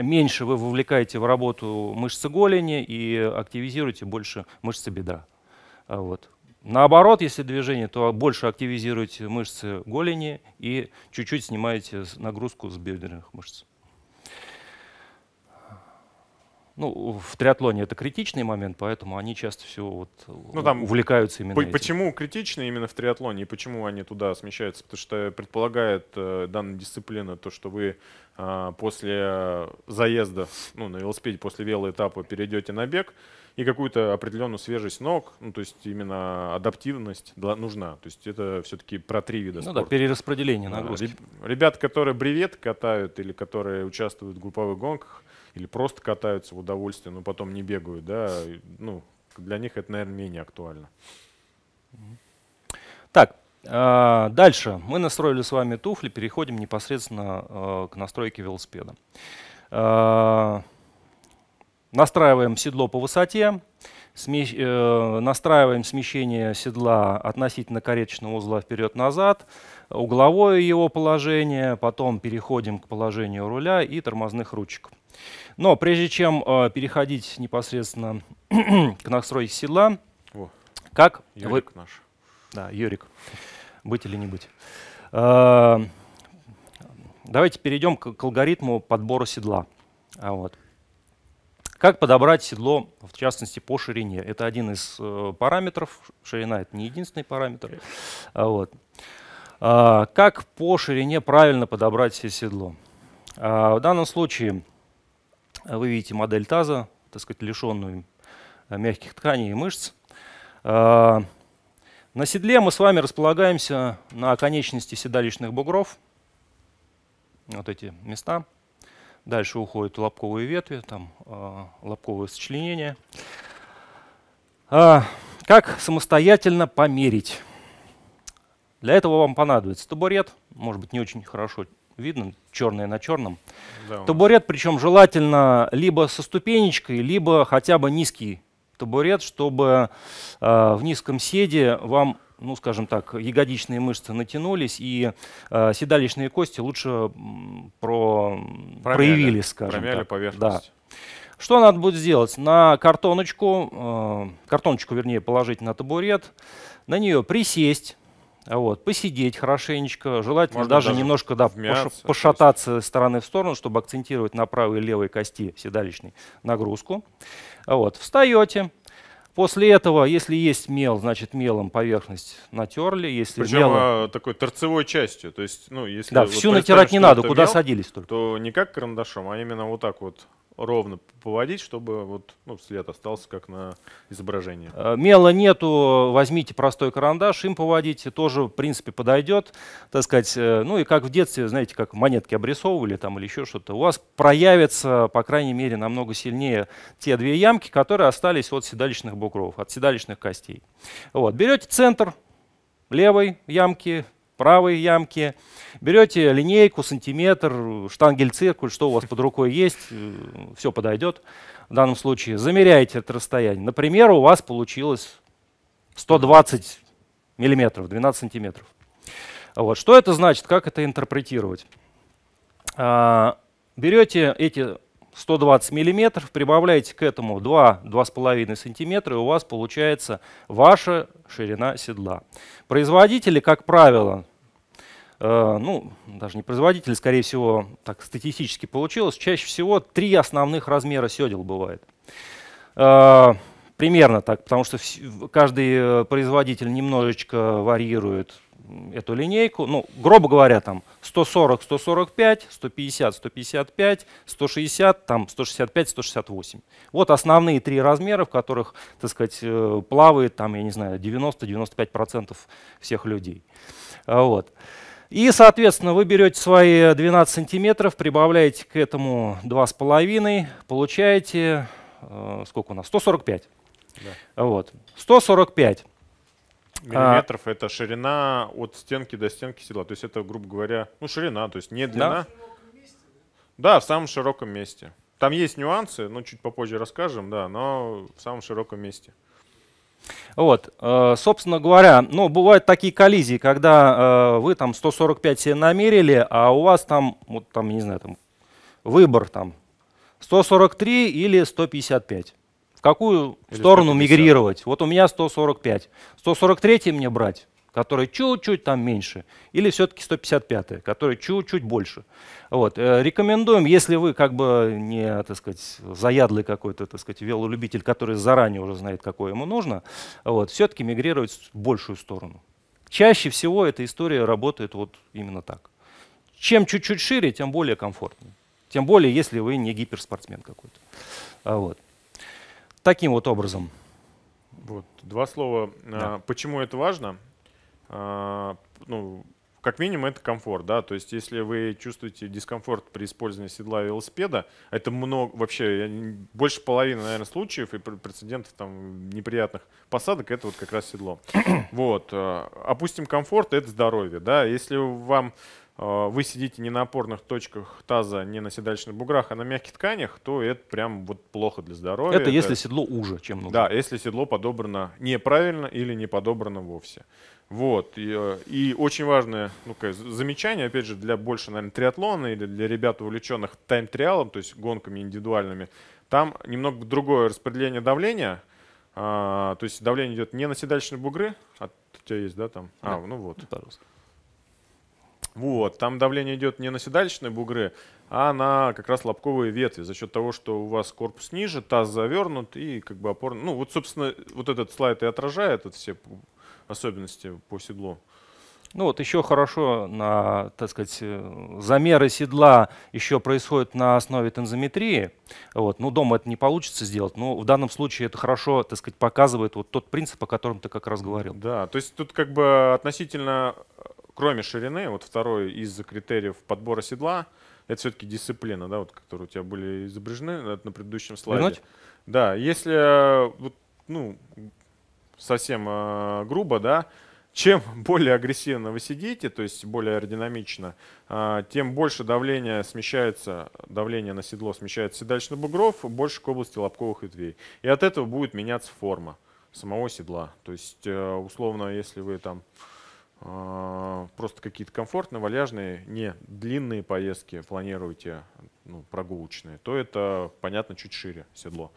меньше вы вовлекаете в работу мышцы голени и активизируете больше мышцы бедра. А вот. Наоборот, если движение, то больше активизируете мышцы голени и чуть-чуть снимаете нагрузку с бедренных мышц. Ну, в триатлоне это критичный момент, поэтому они часто все вот ну, там увлекаются именно. По- этим. Почему критичный именно в триатлоне и почему они туда смещаются? Потому что предполагает э, данная дисциплина то, что вы э, после заезда ну, на велосипеде, после велоэтапа перейдете на бег, и какую-то определенную свежесть ног, ну, то есть именно адаптивность нужна. То есть это все-таки про три вида ну, спорта. Ну да, перераспределение нагрузки. Ребят, которые бревет катают или которые участвуют в групповых гонках, или просто катаются в удовольствие, но потом не бегают, да, ну, для них это, наверное, менее актуально. Так, а, дальше. Мы настроили с вами туфли, переходим непосредственно э, к настройке велосипеда. А, Настраиваем седло по высоте, смещ, э, настраиваем смещение седла относительно кареточного узла вперед-назад, угловое его положение, потом переходим к положению руля и тормозных ручек. Но прежде чем э, переходить непосредственно к настройке седла, О, как Юрик вы... наш. Да, Юрик. Быть или не быть. Э, давайте перейдем к, к алгоритму подбора седла. А вот. Как подобрать седло, в частности, по ширине? Это один из э, параметров. Ширина — это не единственный параметр. А, вот. А, как по ширине правильно подобрать седло? А, в данном случае вы видите модель таза, так сказать, лишенную мягких тканей и мышц. А, на седле мы с вами располагаемся на конечности седалищных бугров, вот эти места — Дальше уходят лобковые ветви, там э, а, лобковое сочленение. А, как самостоятельно померить? Для этого вам понадобится табурет, может быть, не очень хорошо видно, черное на черном. Да, табурет, причем желательно либо со ступенечкой, либо хотя бы низкий табурет, чтобы э, в низком седе вам ну, скажем так, ягодичные мышцы натянулись, и э, седалищные кости лучше про... промяли, проявились, скажем промяли так. поверхность. Да. Что надо будет сделать? На картоночку, э, картоночку, вернее, положить на табурет, на нее присесть, вот, посидеть хорошенечко, желательно даже, даже немножко да, вмяться, пошататься есть. стороны в сторону, чтобы акцентировать на правой и левой кости седалищной нагрузку. Вот, встаете, После этого, если есть мел, значит мелом поверхность натерли. Если Причем мелом... А, такой торцевой частью. То есть, ну, если да, вот всю натирать не надо, куда мел, садились только. То не как карандашом, а именно вот так вот ровно поводить, чтобы вот, ну, след остался как на изображении. Э, мела нету, возьмите простой карандаш, им поводите, тоже, в принципе, подойдет. Так сказать, э, ну и как в детстве, знаете, как монетки обрисовывали там или еще что-то, у вас проявятся, по крайней мере, намного сильнее те две ямки, которые остались от седалищных бугров, от седалищных костей. Вот. Берете центр левой ямки, правой ямке. Берете линейку, сантиметр, штангель, циркуль, что у вас под рукой есть, э, все подойдет. В данном случае замеряете это расстояние. Например, у вас получилось 120 миллиметров, 12 сантиметров. Вот. Что это значит, как это интерпретировать? А, Берете эти 120 мм, прибавляете к этому 2-2,5 см, и у вас получается ваша ширина седла. Производители, как правило, э, ну, даже не производители, скорее всего, так статистически получилось, чаще всего три основных размера седел бывает. Э, примерно так, потому что каждый э, производитель немножечко варьирует эту линейку, ну, грубо говоря, там 140, 145, 150, 155, 160, там 165, 168. Вот основные три размера, в которых, так сказать, э, плавает, там, я не знаю, 90-95% всех людей. А, вот. И, соответственно, вы берете свои 12 сантиметров, прибавляете к этому 2,5, получаете, э, сколько у нас, 145. Да. Вот. 145. А. Миллиметров а, это ширина от стенки до стенки седла. То есть это, грубо говоря, ну ширина, то есть не длина. Да, да в самом широком месте. Там есть нюансы, но чуть попозже расскажем, да, но в самом широком месте. Вот, э, собственно говоря, ну, бывают такие коллизии, когда э, вы там 145 себе намерили, а у вас там, вот там, не знаю, там выбор там 143 или 155 в какую Или сторону 150. мигрировать. Вот у меня 145. 143 мне брать, который чуть-чуть там меньше. Или все-таки 155, который чуть-чуть больше. Вот. Э, рекомендуем, если вы как бы не, так сказать, заядлый какой-то, так сказать, велолюбитель, который заранее уже знает, какое ему нужно, вот, все-таки мигрировать в большую сторону. Чаще всего эта история работает вот именно так. Чем чуть-чуть шире, тем более комфортно. Тем более, если вы не гиперспортсмен какой-то. А вот таким вот образом. Вот, два слова. Да. А, почему это важно? А, ну, как минимум это комфорт, да, то есть если вы чувствуете дискомфорт при использовании седла и велосипеда, это много, вообще больше половины, наверное, случаев и прецедентов там неприятных посадок, это вот как раз седло. Вот, а, опустим комфорт, это здоровье, да, если вам а, вы сидите не на опорных точках таза, не на седалищных буграх, а на мягких тканях, то это прям вот плохо для здоровья. Это, это если седло уже, чем нужно. Да, если седло подобрано неправильно или не подобрано вовсе. Вот. И, э, и очень важное ну замечание, опять же, для больше, наверное, триатлона или для ребят, увлеченных тайм-триалом, то есть гонками индивидуальными, там немного другое распределение давления. А, то есть давление идет не на седалищные бугры, а у тебя есть, да, там? А, да. А, ну вот. Пожалуйста. Вот, там давление идет не на седалищные бугры, а на как раз лобковые ветви за счет того, что у вас корпус ниже, таз завернут и как бы опорный. Ну, вот, собственно, вот этот слайд и отражает это все особенности по седлу. Ну вот еще хорошо, на, так сказать, э, замеры седла еще происходят на основе тензометрии. Вот. Ну, дома это не получится сделать, но в данном случае это хорошо, так сказать, показывает вот тот принцип, о котором ты как раз говорил. Да, то есть тут как бы относительно кроме ширины, вот второй из критериев подбора седла, это все-таки дисциплина, да, вот, которые у тебя были изображены э, на, предыдущем слайде. Вернуть? Да, если э, ну, совсем э, грубо, да, чем более агрессивно вы сидите, то есть более аэродинамично, тем больше давление смещается, давление на седло смещается седалищно бугров, больше к области лобковых ветвей. И от этого будет меняться форма самого седла. То есть, условно, если вы там а, просто какие-то комфортные, вальяжные, не длинные поездки планируете, ну, прогулочные, то это, понятно, чуть шире седло.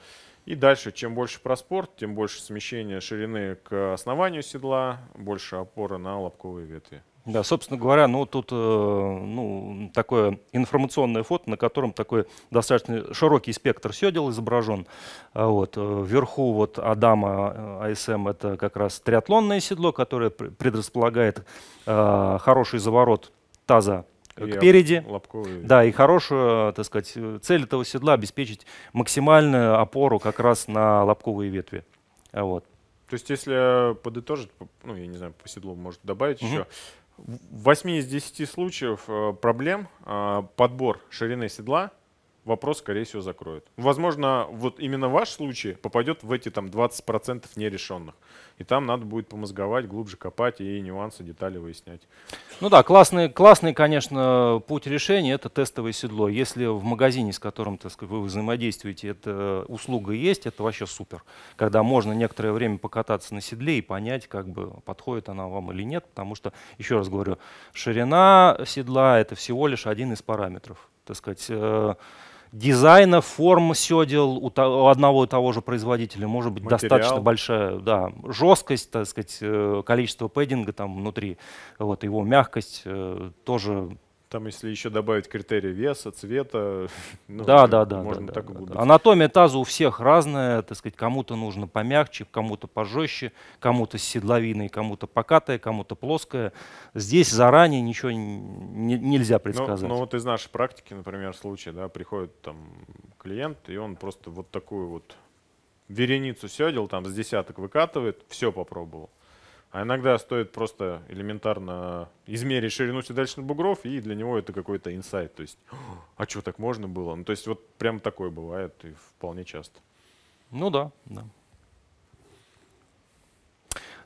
И дальше, чем больше про спорт, тем больше смещения ширины к основанию седла, больше опора на лобковые ветви. Да, собственно говоря, ну тут э, ну, такое информационное фото, на котором такой достаточно широкий спектр седел изображен. А вот. Э, вверху вот Адама э, АСМ это как раз триатлонное седло, которое предрасполагает э, хороший заворот таза или кпереди. Лобковый. Да, и хорошую, э, так сказать, цель этого седла обеспечить максимальную опору как раз на лобковые ветви. А вот. То есть, если подытожить, ну, я не знаю, по седлу, может, добавить угу. еще, в 8 из 10 случаев э, проблем э, подбор ширины седла вопрос, скорее всего, закроют. Возможно, вот именно ваш случай попадет в эти там 20% нерешенных. И там надо будет помозговать, глубже копать и нюансы, детали выяснять. Ну да, классный, классный конечно, путь решения – это тестовое седло. Если в магазине, с которым так сказать, вы взаимодействуете, эта услуга есть, это вообще супер. Когда можно некоторое время покататься на седле и понять, как бы подходит она вам или нет. Потому что, еще раз говорю, ширина седла – это всего лишь один из параметров. Так сказать, э, дизайна, форм седел у, у одного и того же производителя может быть Материал. достаточно большая. Да, жесткость, так сказать, э, количество пэддинга там внутри, вот, его мягкость э, тоже там, если еще добавить критерии веса, цвета, ну, да, да, да, можно да, так да, и Анатомия таза у всех разная, так сказать, кому-то нужно помягче, кому-то пожестче, кому-то с седловиной, кому-то покатая, кому-то плоская. Здесь заранее ничего не, нельзя ну, предсказать. Ну, ну вот из нашей практики, например, случай, да, приходит там клиент, и он просто вот такую вот вереницу седел, там с десяток выкатывает, все попробовал. А иногда стоит просто элементарно измерить ширину седалищных бугров, и для него это какой-то инсайт. То есть, а что, так можно было? Ну, то есть, вот прям такое бывает и вполне часто. Ну да, да.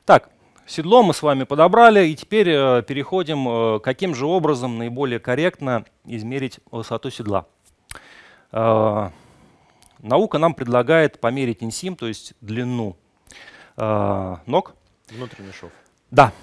Так, седло мы с вами подобрали, и теперь э, переходим, э, каким же образом наиболее корректно измерить высоту седла. Э, наука нам предлагает померить инсим, то есть длину э, ног, Внутренний шов. Да,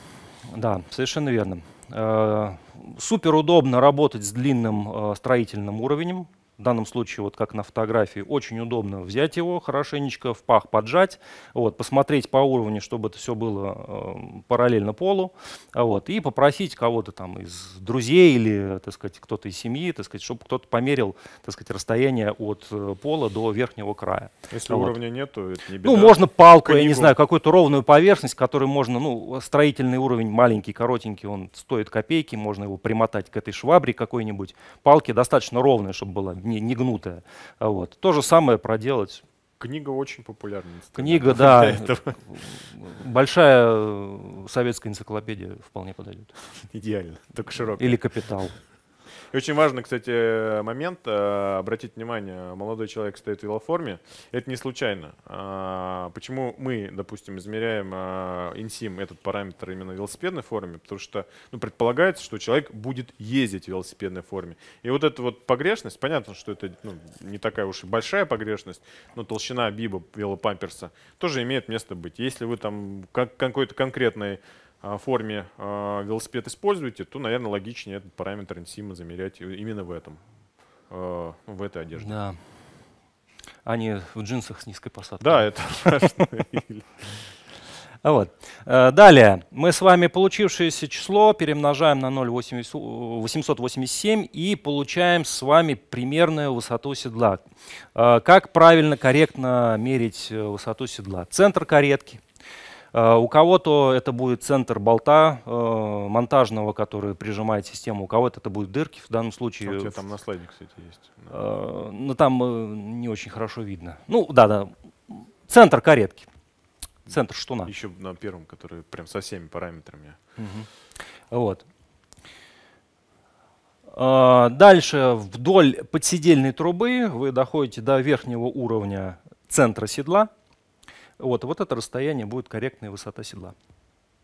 да, совершенно верно. Э, Супер удобно работать с длинным э, строительным уровнем, в данном случае, вот как на фотографии, очень удобно взять его хорошенечко, в пах поджать, вот, посмотреть по уровню, чтобы это все было э, параллельно полу, вот, и попросить кого-то там из друзей или, так сказать, кто-то из семьи, так сказать, чтобы кто-то померил, так сказать, расстояние от э, пола до верхнего края. Если вот. уровня нету, это не ну, беда. Ну, можно палку, я не знаю, какую-то ровную поверхность, которую можно, ну, строительный уровень маленький, коротенький, он стоит копейки, можно его примотать к этой швабре какой-нибудь. Палки достаточно ровные, чтобы была не, не гнутая. А вот. То же самое проделать Книга очень популярна. Книга, да. Большая э, советская энциклопедия вполне подойдет. Идеально, только широкая. Или «Капитал». И очень важный, кстати, момент. Э, обратить внимание, молодой человек стоит в велоформе. Это не случайно. А, почему мы, допустим, измеряем а, инсим, этот параметр именно в велосипедной форме? Потому что ну, предполагается, что человек будет ездить в велосипедной форме. И вот эта вот погрешность, понятно, что это ну, не такая уж и большая погрешность, но толщина биба велопамперса тоже имеет место быть. Если вы там как какой-то конкретный а, форме а, велосипед используете, то, наверное, логичнее этот параметр инсима замерять именно в этом, а, в этой одежде. Да. А не в джинсах с низкой посадкой. Да, это страшно. Вот. Э, далее мы с вами получившееся число перемножаем на 0,887 и получаем с вами примерную высоту седла. Э, как правильно, корректно мерить э, высоту седла? Центр каретки Э, у кого-то это будет центр болта э, монтажного, который прижимает систему, у кого-то это будут дырки в данном случае. У тебя там на слайде, кстати, есть. Ну, там не очень хорошо видно. Ну, да-да, центр каретки. Центр что на? Еще на первом, который прям со всеми параметрами. Угу. Вот. Дальше вдоль подседельной трубы вы доходите до верхнего уровня центра седла. Вот, вот это расстояние будет корректная высота седла.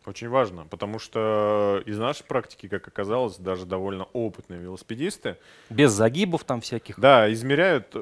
Очень важно, потому что из нашей практики, как оказалось, даже довольно опытные велосипедисты... Без загибов там всяких. Да, измеряют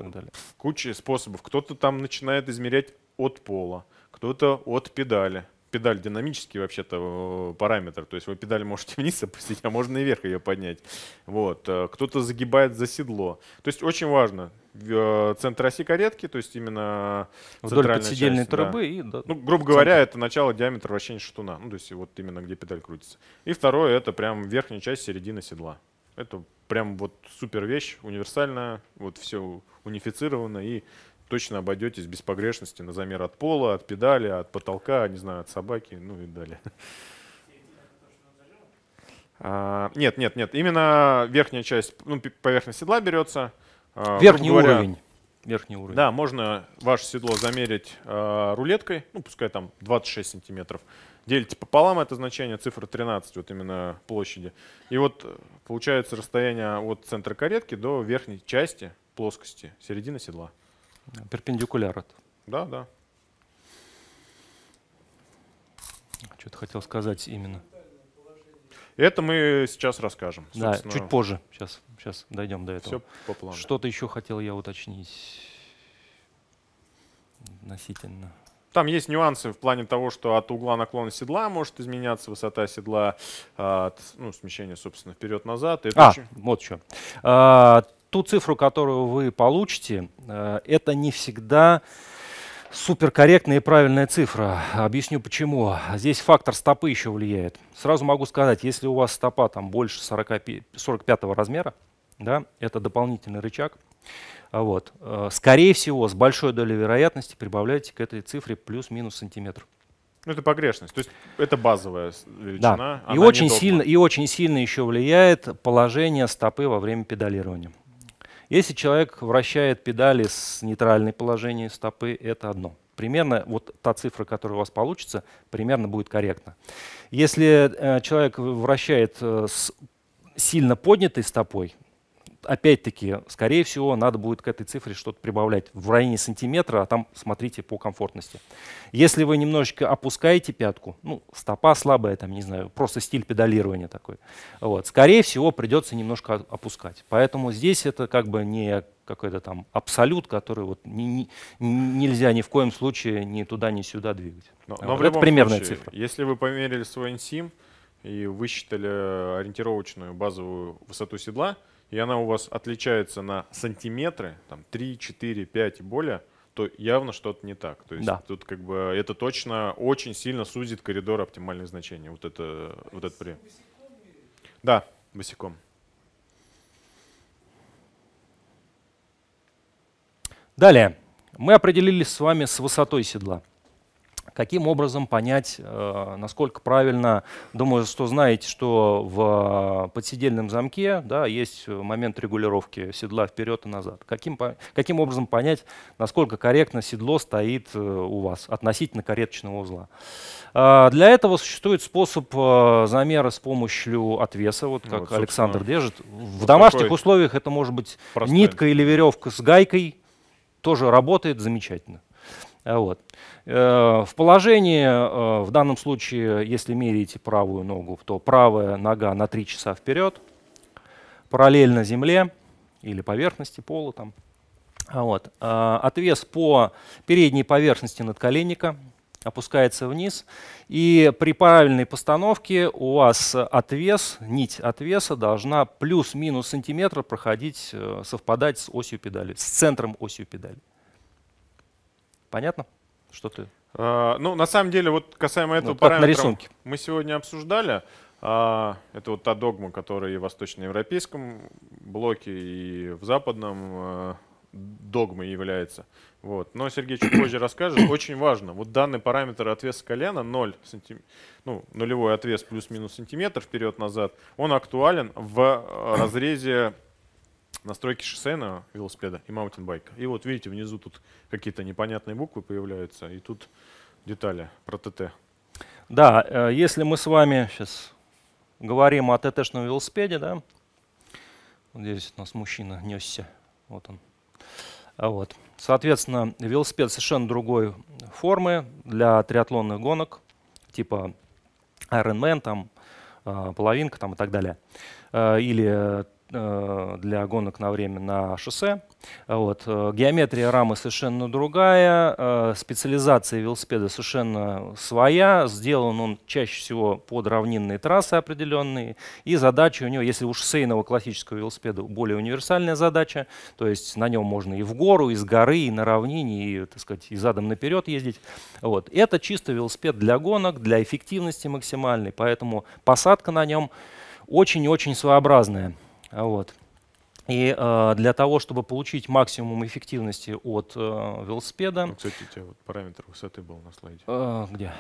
кучу способов. Кто-то там начинает измерять от пола, кто-то от педали, педаль динамический вообще-то э, параметр. То есть вы педаль можете вниз опустить, а можно и вверх ее поднять. Вот. Э, кто-то загибает за седло. То есть очень важно. Э, центр оси каретки, то есть именно Вдоль подседельной трубы. Да. И, да, ну, грубо центр. говоря, это начало диаметра вращения шатуна. Ну, то есть вот именно где педаль крутится. И второе, это прям верхняя часть середины седла. Это прям вот супер вещь, универсальная, вот все унифицировано и точно обойдетесь без погрешности на замер от пола, от педали, от потолка, не знаю, от собаки, ну и далее. А, нет, нет, нет. Именно верхняя часть, ну, поверхность седла берется. А, верхний говоря, уровень. Верхний уровень. Да, можно ваше седло замерить э, рулеткой, ну, пускай там 26 сантиметров. Делите пополам это значение, цифра 13, вот именно площади. И вот получается расстояние от центра каретки до верхней части плоскости, середины седла. Перпендикуляр от. Да, да. Что-то хотел сказать именно. Это мы сейчас расскажем. Да, чуть позже. Сейчас, сейчас дойдем до этого. Все по плану. Что-то еще хотел я уточнить относительно. Там есть нюансы в плане того, что от угла наклона седла может изменяться высота седла, а, от, ну, смещение, собственно, вперед-назад. а, очень... вот что. А, ту цифру, которую вы получите, э, это не всегда суперкорректная и правильная цифра. Объясню почему. Здесь фактор стопы еще влияет. Сразу могу сказать, если у вас стопа там больше 40, 45 размера, да, это дополнительный рычаг, а вот, э, скорее всего, с большой долей вероятности прибавляйте к этой цифре плюс-минус сантиметр. Ну, это погрешность, то есть это базовая величина. Да. И, очень сильно, и очень сильно еще влияет положение стопы во время педалирования. Если человек вращает педали с нейтральной положения стопы, это одно. Примерно вот та цифра, которая у вас получится, примерно будет корректна. Если э, человек вращает э, с сильно поднятой стопой, опять-таки, скорее всего, надо будет к этой цифре что-то прибавлять в районе сантиметра, а там смотрите по комфортности. Если вы немножечко опускаете пятку, ну, стопа слабая, там, не знаю, просто стиль педалирования такой, вот, скорее всего, придется немножко опускать. Поэтому здесь это как бы не какой-то там абсолют, который вот не, не, нельзя ни в коем случае ни туда, ни сюда двигать. Но, а но вот это примерная случае, цифра. Если вы померили свой инсим и высчитали ориентировочную базовую высоту седла, и она у вас отличается на сантиметры, там 3, 4, 5 и более, то явно что-то не так. То есть да. тут как бы это точно очень сильно сузит коридор оптимальных значений. Вот это, а вот это при. Да, босиком. Далее. Мы определились с вами с высотой седла каким образом понять, э, насколько правильно, думаю, что знаете, что в э, подседельном замке да, есть момент регулировки седла вперед и назад. Каким, каким образом понять, насколько корректно седло стоит э, у вас относительно кареточного узла. А, для этого существует способ замера с помощью отвеса, вот как вот, Александр держит. В вот домашних условиях это может быть простой. нитка или веревка с гайкой, тоже работает замечательно. А вот. Э, в положении, э, в данном случае, если меряете правую ногу, то правая нога на 3 часа вперед, параллельно земле или поверхности пола. Там. А вот. Э, отвес по передней поверхности надколенника опускается вниз. И при правильной постановке у вас отвес, нить отвеса должна плюс-минус сантиметра проходить, совпадать с осью педали, с центром осью педали. Понятно? Что ты? А, ну, на самом деле, вот касаемо ну, этого вот параметра, мы сегодня обсуждали. А, это вот та догма, которая и в восточноевропейском блоке, и в западном а, догмой является. Вот. Но Сергей чуть позже расскажет. Очень важно. Вот данный параметр отвеса колена 0 сантим... ну, нулевой отвес плюс-минус сантиметр вперед-назад, он актуален в а, разрезе настройки шоссейного велосипеда и маунтинбайка. И вот видите, внизу тут какие-то непонятные буквы появляются, и тут детали про ТТ. Да, э, если мы с вами сейчас говорим о ТТ-шном велосипеде, да, вот здесь у нас мужчина несся, вот он. А вот. Соответственно, велосипед совершенно другой формы для триатлонных гонок, типа Ironman, там, э, половинка там, и так далее. Э, или Э, для гонок на время на шоссе. Вот. Э, геометрия рамы совершенно другая, э, специализация велосипеда совершенно своя. Сделан он чаще всего под равнинные трассы определенные. И задача у него, если у шоссейного классического велосипеда более универсальная задача, то есть на нем можно и в гору, и с горы, и на равнине, и, так сказать, и задом наперед ездить. Вот. Это чисто велосипед для гонок, для эффективности максимальной, поэтому посадка на нем очень-очень своеобразная. А вот. И э, для того, чтобы получить максимум эффективности от э, велосипеда... Ну, кстати, у тебя вот параметр высоты был на слайде. Э, где?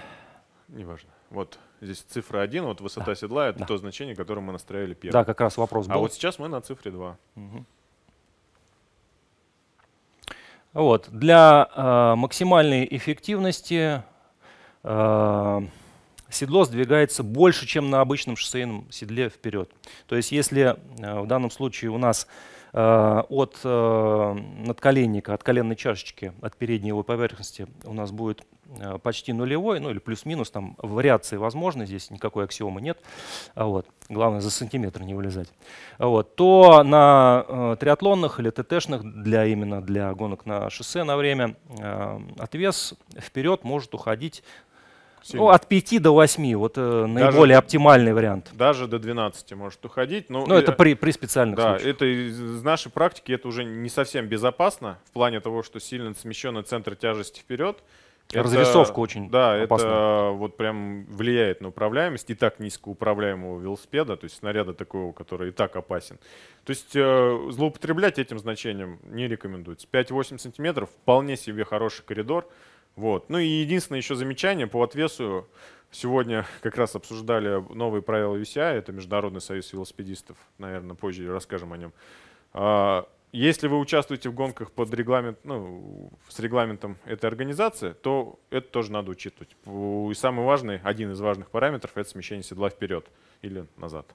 Неважно. Вот здесь цифра 1, вот высота да. седла — это да. то значение, которое мы настраивали первым. Да, как раз вопрос а был. А вот сейчас мы на цифре 2. Угу. Вот. Для э, максимальной эффективности... Э, седло сдвигается больше, чем на обычном шоссейном седле вперед. То есть если э, в данном случае у нас э, от э, надколенника, от коленной чашечки, от передней его поверхности у нас будет почти нулевой, ну или плюс-минус, там вариации возможны, здесь никакой аксиомы нет, а вот, главное за сантиметр не вылезать, вот, то на э, триатлонных или ТТшных, для, именно для гонок на шоссе на время, э, отвес вперед может уходить ну, от 5 до 8, вот э, наиболее даже, оптимальный вариант. Даже до 12 может уходить. Но ну, ну, это э, при, при специальных да, случаях. это из нашей практики это уже не совсем безопасно, в плане того, что сильно смещенный центр тяжести вперед. Разрисовка это, очень Да, опасна. это вот прям влияет на управляемость и так низкоуправляемого велосипеда, то есть снаряда такого, который и так опасен. То есть э, злоупотреблять этим значением не рекомендуется. 5-8 сантиметров вполне себе хороший коридор, вот. Ну и единственное еще замечание по отвесу. Сегодня как раз обсуждали новые правила UCI, это Международный союз велосипедистов, наверное, позже расскажем о нем. А, если вы участвуете в гонках под регламент, ну, с регламентом этой организации, то это тоже надо учитывать. И самый важный, один из важных параметров – это смещение седла вперед или назад.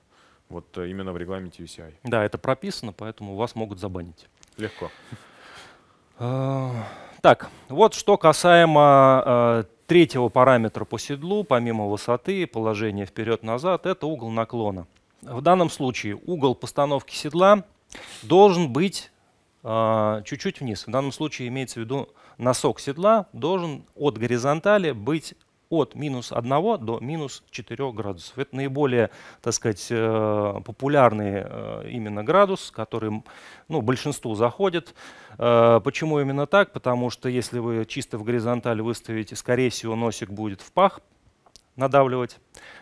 Вот э, именно в регламенте UCI. Да, это прописано, поэтому вас могут забанить. Легко. А, так, вот что касаемо э, третьего параметра по седлу, помимо высоты, положения вперед-назад, это угол наклона. В данном случае угол постановки седла должен быть э, чуть-чуть вниз. В данном случае имеется в виду носок седла должен от горизонтали быть от минус 1 до минус 4 градусов. Это наиболее, так сказать, э, популярный именно градус, который ну, большинству заходит. Э, почему именно так? Потому что если вы чисто в горизонталь выставите, скорее всего, носик будет в пах надавливать.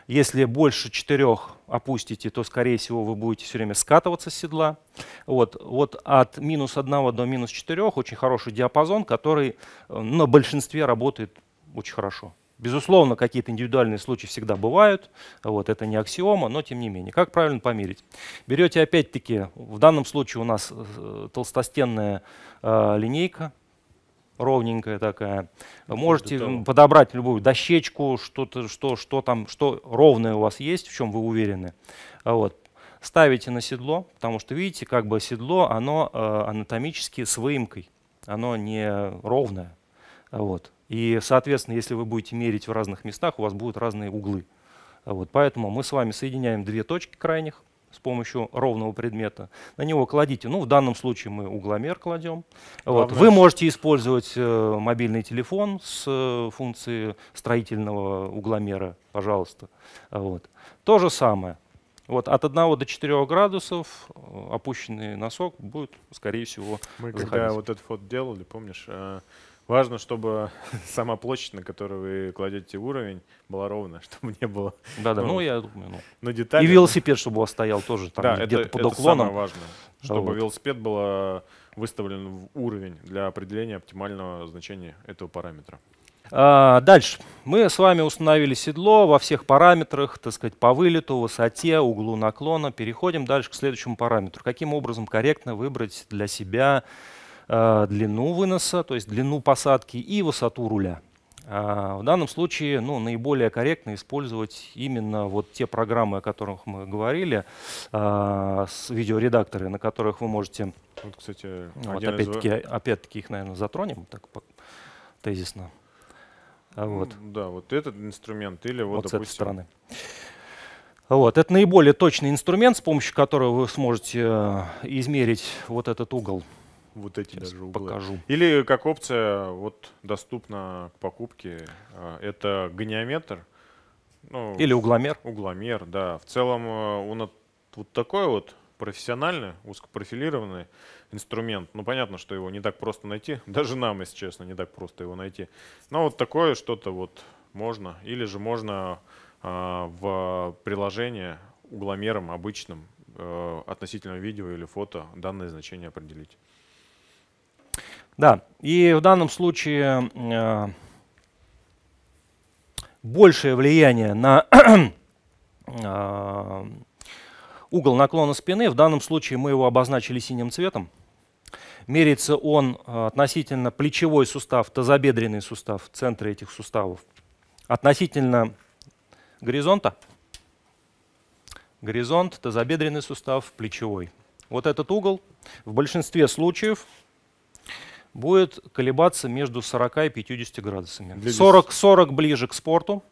Если больше четырех опустите, то, скорее всего, вы будете все время скатываться с седла. Вот, вот от минус одного до минус четырех очень хороший диапазон, который э, на большинстве работает очень хорошо. Безусловно, какие-то индивидуальные случаи всегда бывают, вот, это не аксиома, но тем не менее. Как правильно померить? Берете опять-таки, в данном случае у нас э, толстостенная э, линейка, ровненькая такая. Ну, Можете того. подобрать любую дощечку, что-то, что, что там, что ровное у вас есть, в чем вы уверены. Вот. Ставите на седло, потому что видите, как бы седло, оно э, анатомически с выемкой, оно не ровное. Вот. И, соответственно, если вы будете мерить в разных местах, у вас будут разные углы. Вот, поэтому мы с вами соединяем две точки крайних с помощью ровного предмета. На него кладите, ну, в данном случае мы угломер кладем. Вот. Вы можете использовать э, мобильный телефон с э, функцией строительного угломера, пожалуйста. Вот. То же самое. Вот от 1 до 4 градусов э, опущенный носок будет, скорее всего, Мы заходить. когда вот этот фото делали, помнишь, э, Важно, чтобы сама площадь, на которую вы кладете уровень, была ровная, чтобы не было... Да-да, ну, ну я думаю, ну. Но ну, детали... И велосипед, чтобы у вас стоял тоже там да, где-то под это самое важное, чтобы вот. велосипед был а, выставлен в уровень для определения оптимального значения этого параметра. А, дальше. Мы с вами установили седло во всех параметрах, так сказать, по вылету, высоте, углу наклона. Переходим дальше к следующему параметру. Каким образом корректно выбрать для себя Э, длину выноса, то есть длину посадки и высоту руля. Э, в данном случае ну, наиболее корректно использовать именно вот те программы, о которых мы говорили, э, с видеоредакторы, на которых вы можете... Вот, кстати, ну, вот, опять-таки, из... опять их, наверное, затронем так тезисно. А вот. Да, вот этот инструмент или вот, вот допустим... с этой стороны. Вот. Это наиболее точный инструмент, с помощью которого вы сможете измерить вот этот угол вот эти Сейчас даже углы. покажу. Или как опция, вот доступна к покупке, э, это гонеометр. Ну, Или угломер. Угломер, да. В целом э, он вот такой вот профессиональный, узкопрофилированный инструмент. Ну, понятно, что его не так просто найти. Даже нам, если честно, не так просто его найти. Но вот такое что-то вот можно. Или же можно э, в приложение угломером обычным э, относительно видео или фото данное значение определить. Да, и в данном случае э, большее влияние на э, угол наклона спины, в данном случае мы его обозначили синим цветом, Мерится он э, относительно плечевой сустав, тазобедренный сустав, центра этих суставов, относительно горизонта, горизонт, тазобедренный сустав, плечевой. Вот этот угол в большинстве случаев будет колебаться между 40 и 50 градусами. 40, 40 ближе к спорту,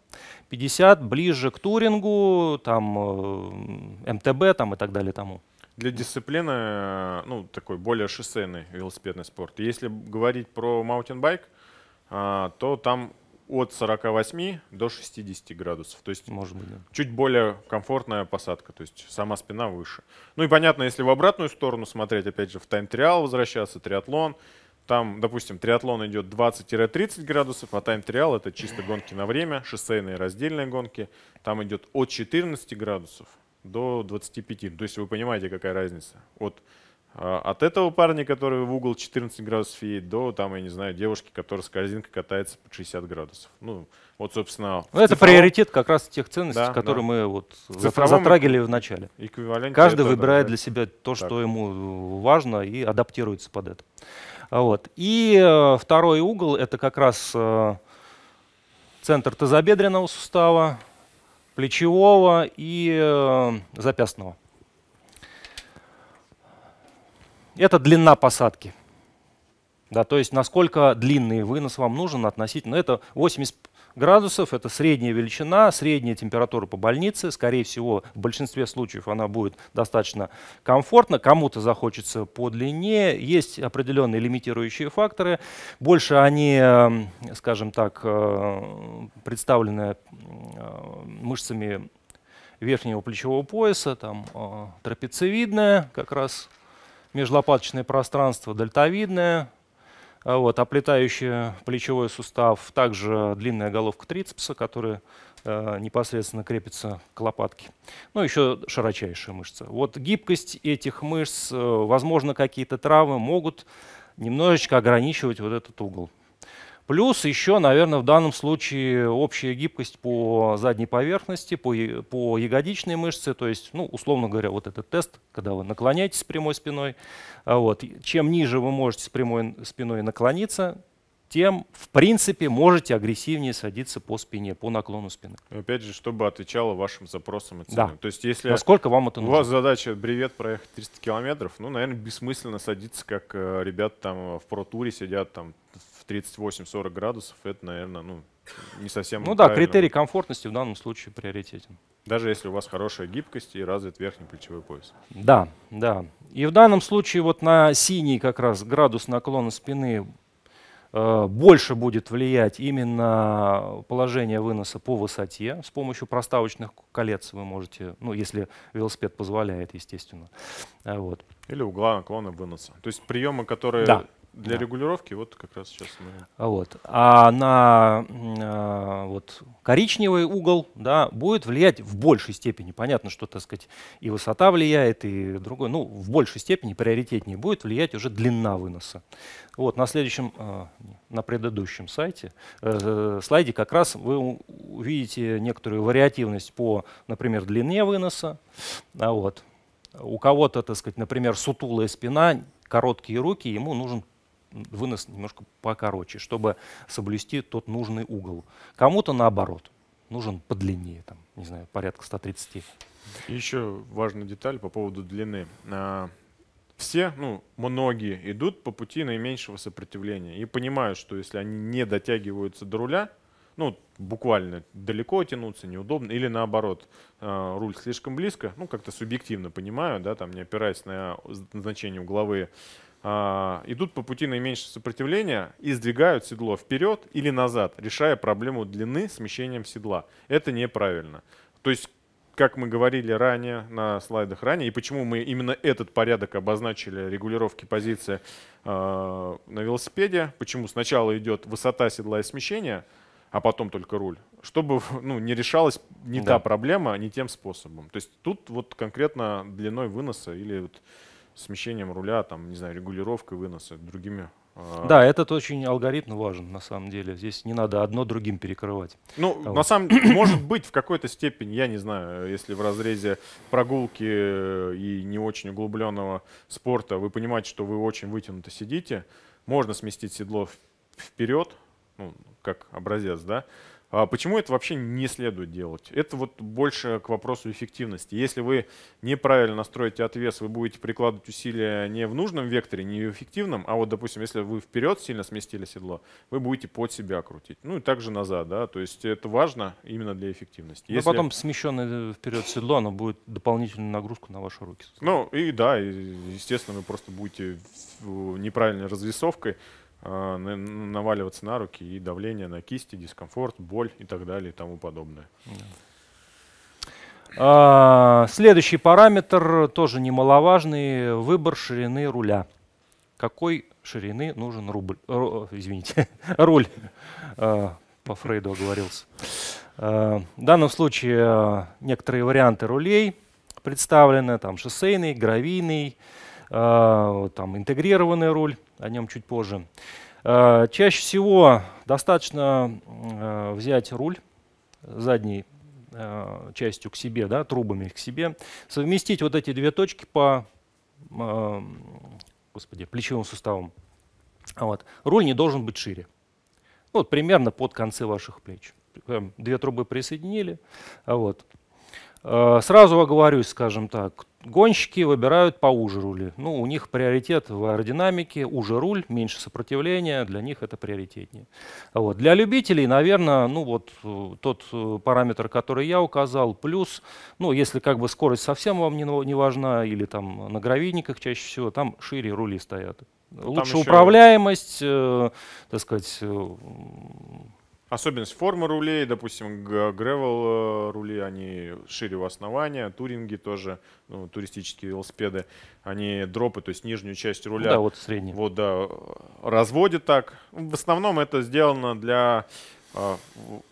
50 ближе к турингу, там, э, МТБ там, и так далее тому. Для дисциплины, э, ну, такой более шоссейный велосипедный спорт. Если говорить про маунтинбайк, э, то там от 48 до 60 градусов. То есть Может быть, да. чуть более комфортная посадка, то есть сама спина выше. Ну и понятно, если в обратную сторону смотреть, опять же, в тайм-триал возвращаться, триатлон – там, допустим, триатлон идет 20-30 градусов, а тайм-триал — это чисто гонки на время, шоссейные раздельные гонки. Там идет от 14 градусов до 25. То есть вы понимаете, какая разница. От, а, от этого парня, который в угол 14 градусов едет, до, там, я не знаю, девушки, которая с корзинкой катается под 60 градусов. Ну, вот, собственно... это цифровом... приоритет как раз тех ценностей, да, которые да. мы вот цифровом... затрагивали в начале. Каждый выбирает да, для себя то, так. что ему важно, и адаптируется под это. Вот. И э, второй угол – это как раз э, центр тазобедренного сустава, плечевого и э, запястного. Это длина посадки. Да, то есть насколько длинный вынос вам нужен относительно, ну, это 80 градусов. Это средняя величина, средняя температура по больнице. Скорее всего, в большинстве случаев она будет достаточно комфортна. Кому-то захочется подлиннее. Есть определенные лимитирующие факторы. Больше они, эм, скажем так, э, представлены э, мышцами верхнего плечевого пояса, там э, трапециевидная, как раз межлопаточное пространство, дельтовидное, а вот, оплетающий плечевой сустав, также длинная головка трицепса, которая э, непосредственно крепится к лопатке. Ну, еще широчайшая мышца. Вот гибкость этих мышц, э, возможно, какие-то травмы могут немножечко ограничивать вот этот угол. Плюс еще, наверное, в данном случае общая гибкость по задней поверхности, по, по ягодичной мышце, то есть, ну, условно говоря, вот этот тест, когда вы наклоняетесь прямой спиной. А вот. Чем ниже вы можете с прямой спиной наклониться, тем, в принципе, можете агрессивнее садиться по спине, по наклону спины. Опять же, чтобы отвечало вашим запросам и ценам. Да. То есть, если Насколько вам это нужно? у вас задача бревет проехать 300 километров, ну, наверное, бессмысленно садиться, как э, ребят там в протуре сидят там 38-40 градусов, это, наверное, ну, не совсем Ну да, критерий комфортности в данном случае приоритетен. Даже если у вас хорошая гибкость и развит верхний плечевой пояс. Да, да. И в данном случае вот на синий как раз градус наклона спины э, больше будет влиять именно положение выноса по высоте. С помощью проставочных колец вы можете, ну если велосипед позволяет, естественно. Э, вот. Или угла наклона выноса. То есть приемы, которые... Да для да. регулировки вот как раз сейчас мы... А вот. А на а, вот, коричневый угол да, будет влиять в большей степени. Понятно, что, так сказать, и высота влияет, и другой. Ну, в большей степени приоритетнее будет влиять уже длина выноса. Вот, на следующем, а, на предыдущем сайте, э, слайде как раз вы увидите некоторую вариативность по, например, длине выноса. А вот. У кого-то, так сказать, например, сутулая спина, короткие руки, ему нужен вынос немножко покороче, чтобы соблюсти тот нужный угол. Кому-то наоборот, нужен подлиннее, там, не знаю, порядка 130. Еще важная деталь по поводу длины. А, все, ну, многие идут по пути наименьшего сопротивления и понимают, что если они не дотягиваются до руля, ну, буквально далеко тянуться, неудобно, или наоборот, а, руль слишком близко, ну, как-то субъективно понимаю, да, там, не опираясь на значение угловые а, идут по пути наименьшего сопротивления и сдвигают седло вперед или назад, решая проблему длины смещением седла. Это неправильно. То есть, как мы говорили ранее, на слайдах ранее, и почему мы именно этот порядок обозначили регулировки позиции э, на велосипеде, почему сначала идет высота седла и смещение, а потом только руль, чтобы ну, не решалась не да. та проблема, а не тем способом. То есть тут вот конкретно длиной выноса или вот смещением руля, там, не знаю, регулировкой выноса, другими а, да, этот очень алгоритм важен, на самом деле. Здесь не надо одно другим перекрывать. Ну, а вот. на самом деле, может быть, в какой-то степени, я не знаю, если в разрезе прогулки э, и не очень углубленного спорта вы понимаете, что вы очень вытянуто сидите, можно сместить седло вперед, ну, как образец, да, а почему это вообще не следует делать? Это вот больше к вопросу эффективности. Если вы неправильно настроите отвес, вы будете прикладывать усилия не в нужном векторе, не в эффективном, а вот, допустим, если вы вперед сильно сместили седло, вы будете под себя крутить. Ну и также назад, да, то есть это важно именно для эффективности. Но потом смещенное э, вперед седло, оно будет дополнительную нагрузку на ваши руки. Ну и да, и, естественно, вы просто будете неправильной развесовкой а, наваливаться на руки и давление на кисти, дискомфорт, боль и так далее и тому подобное. А, следующий параметр тоже немаловажный – выбор ширины руля. Какой ширины нужен рубль, ру, извините, руль? А, по Фрейду оговорился. в данном случае некоторые варианты рулей представлены, там шоссейный, гравийный, там интегрированный руль о нем чуть позже. Э, чаще всего достаточно э, взять руль задней э, частью к себе, да, трубами к себе, совместить вот эти две точки по господи, плечевым суставом. Вот. Руль не должен быть шире. Ну, вот примерно под концы ваших плеч. Две трубы присоединили. Вот. Сразу оговорюсь, скажем так, Гонщики выбирают поуже рули. Ну, у них приоритет в аэродинамике, уже руль, меньше сопротивления, для них это приоритетнее. Вот. Для любителей, наверное, ну вот э, тот э, параметр, который я указал, плюс, ну, если как бы скорость совсем вам не, не важна, или там на гравийниках чаще всего, там шире рули стоят. Лучше управляемость, э, так сказать, э, Особенность формы рулей, допустим, гревел э, рули, они шире у основания, туринги тоже, ну, туристические велосипеды, они дропы, то есть нижнюю часть руля. Ну да, вот средний. Вот, да, э, разводит так. В основном это сделано для э,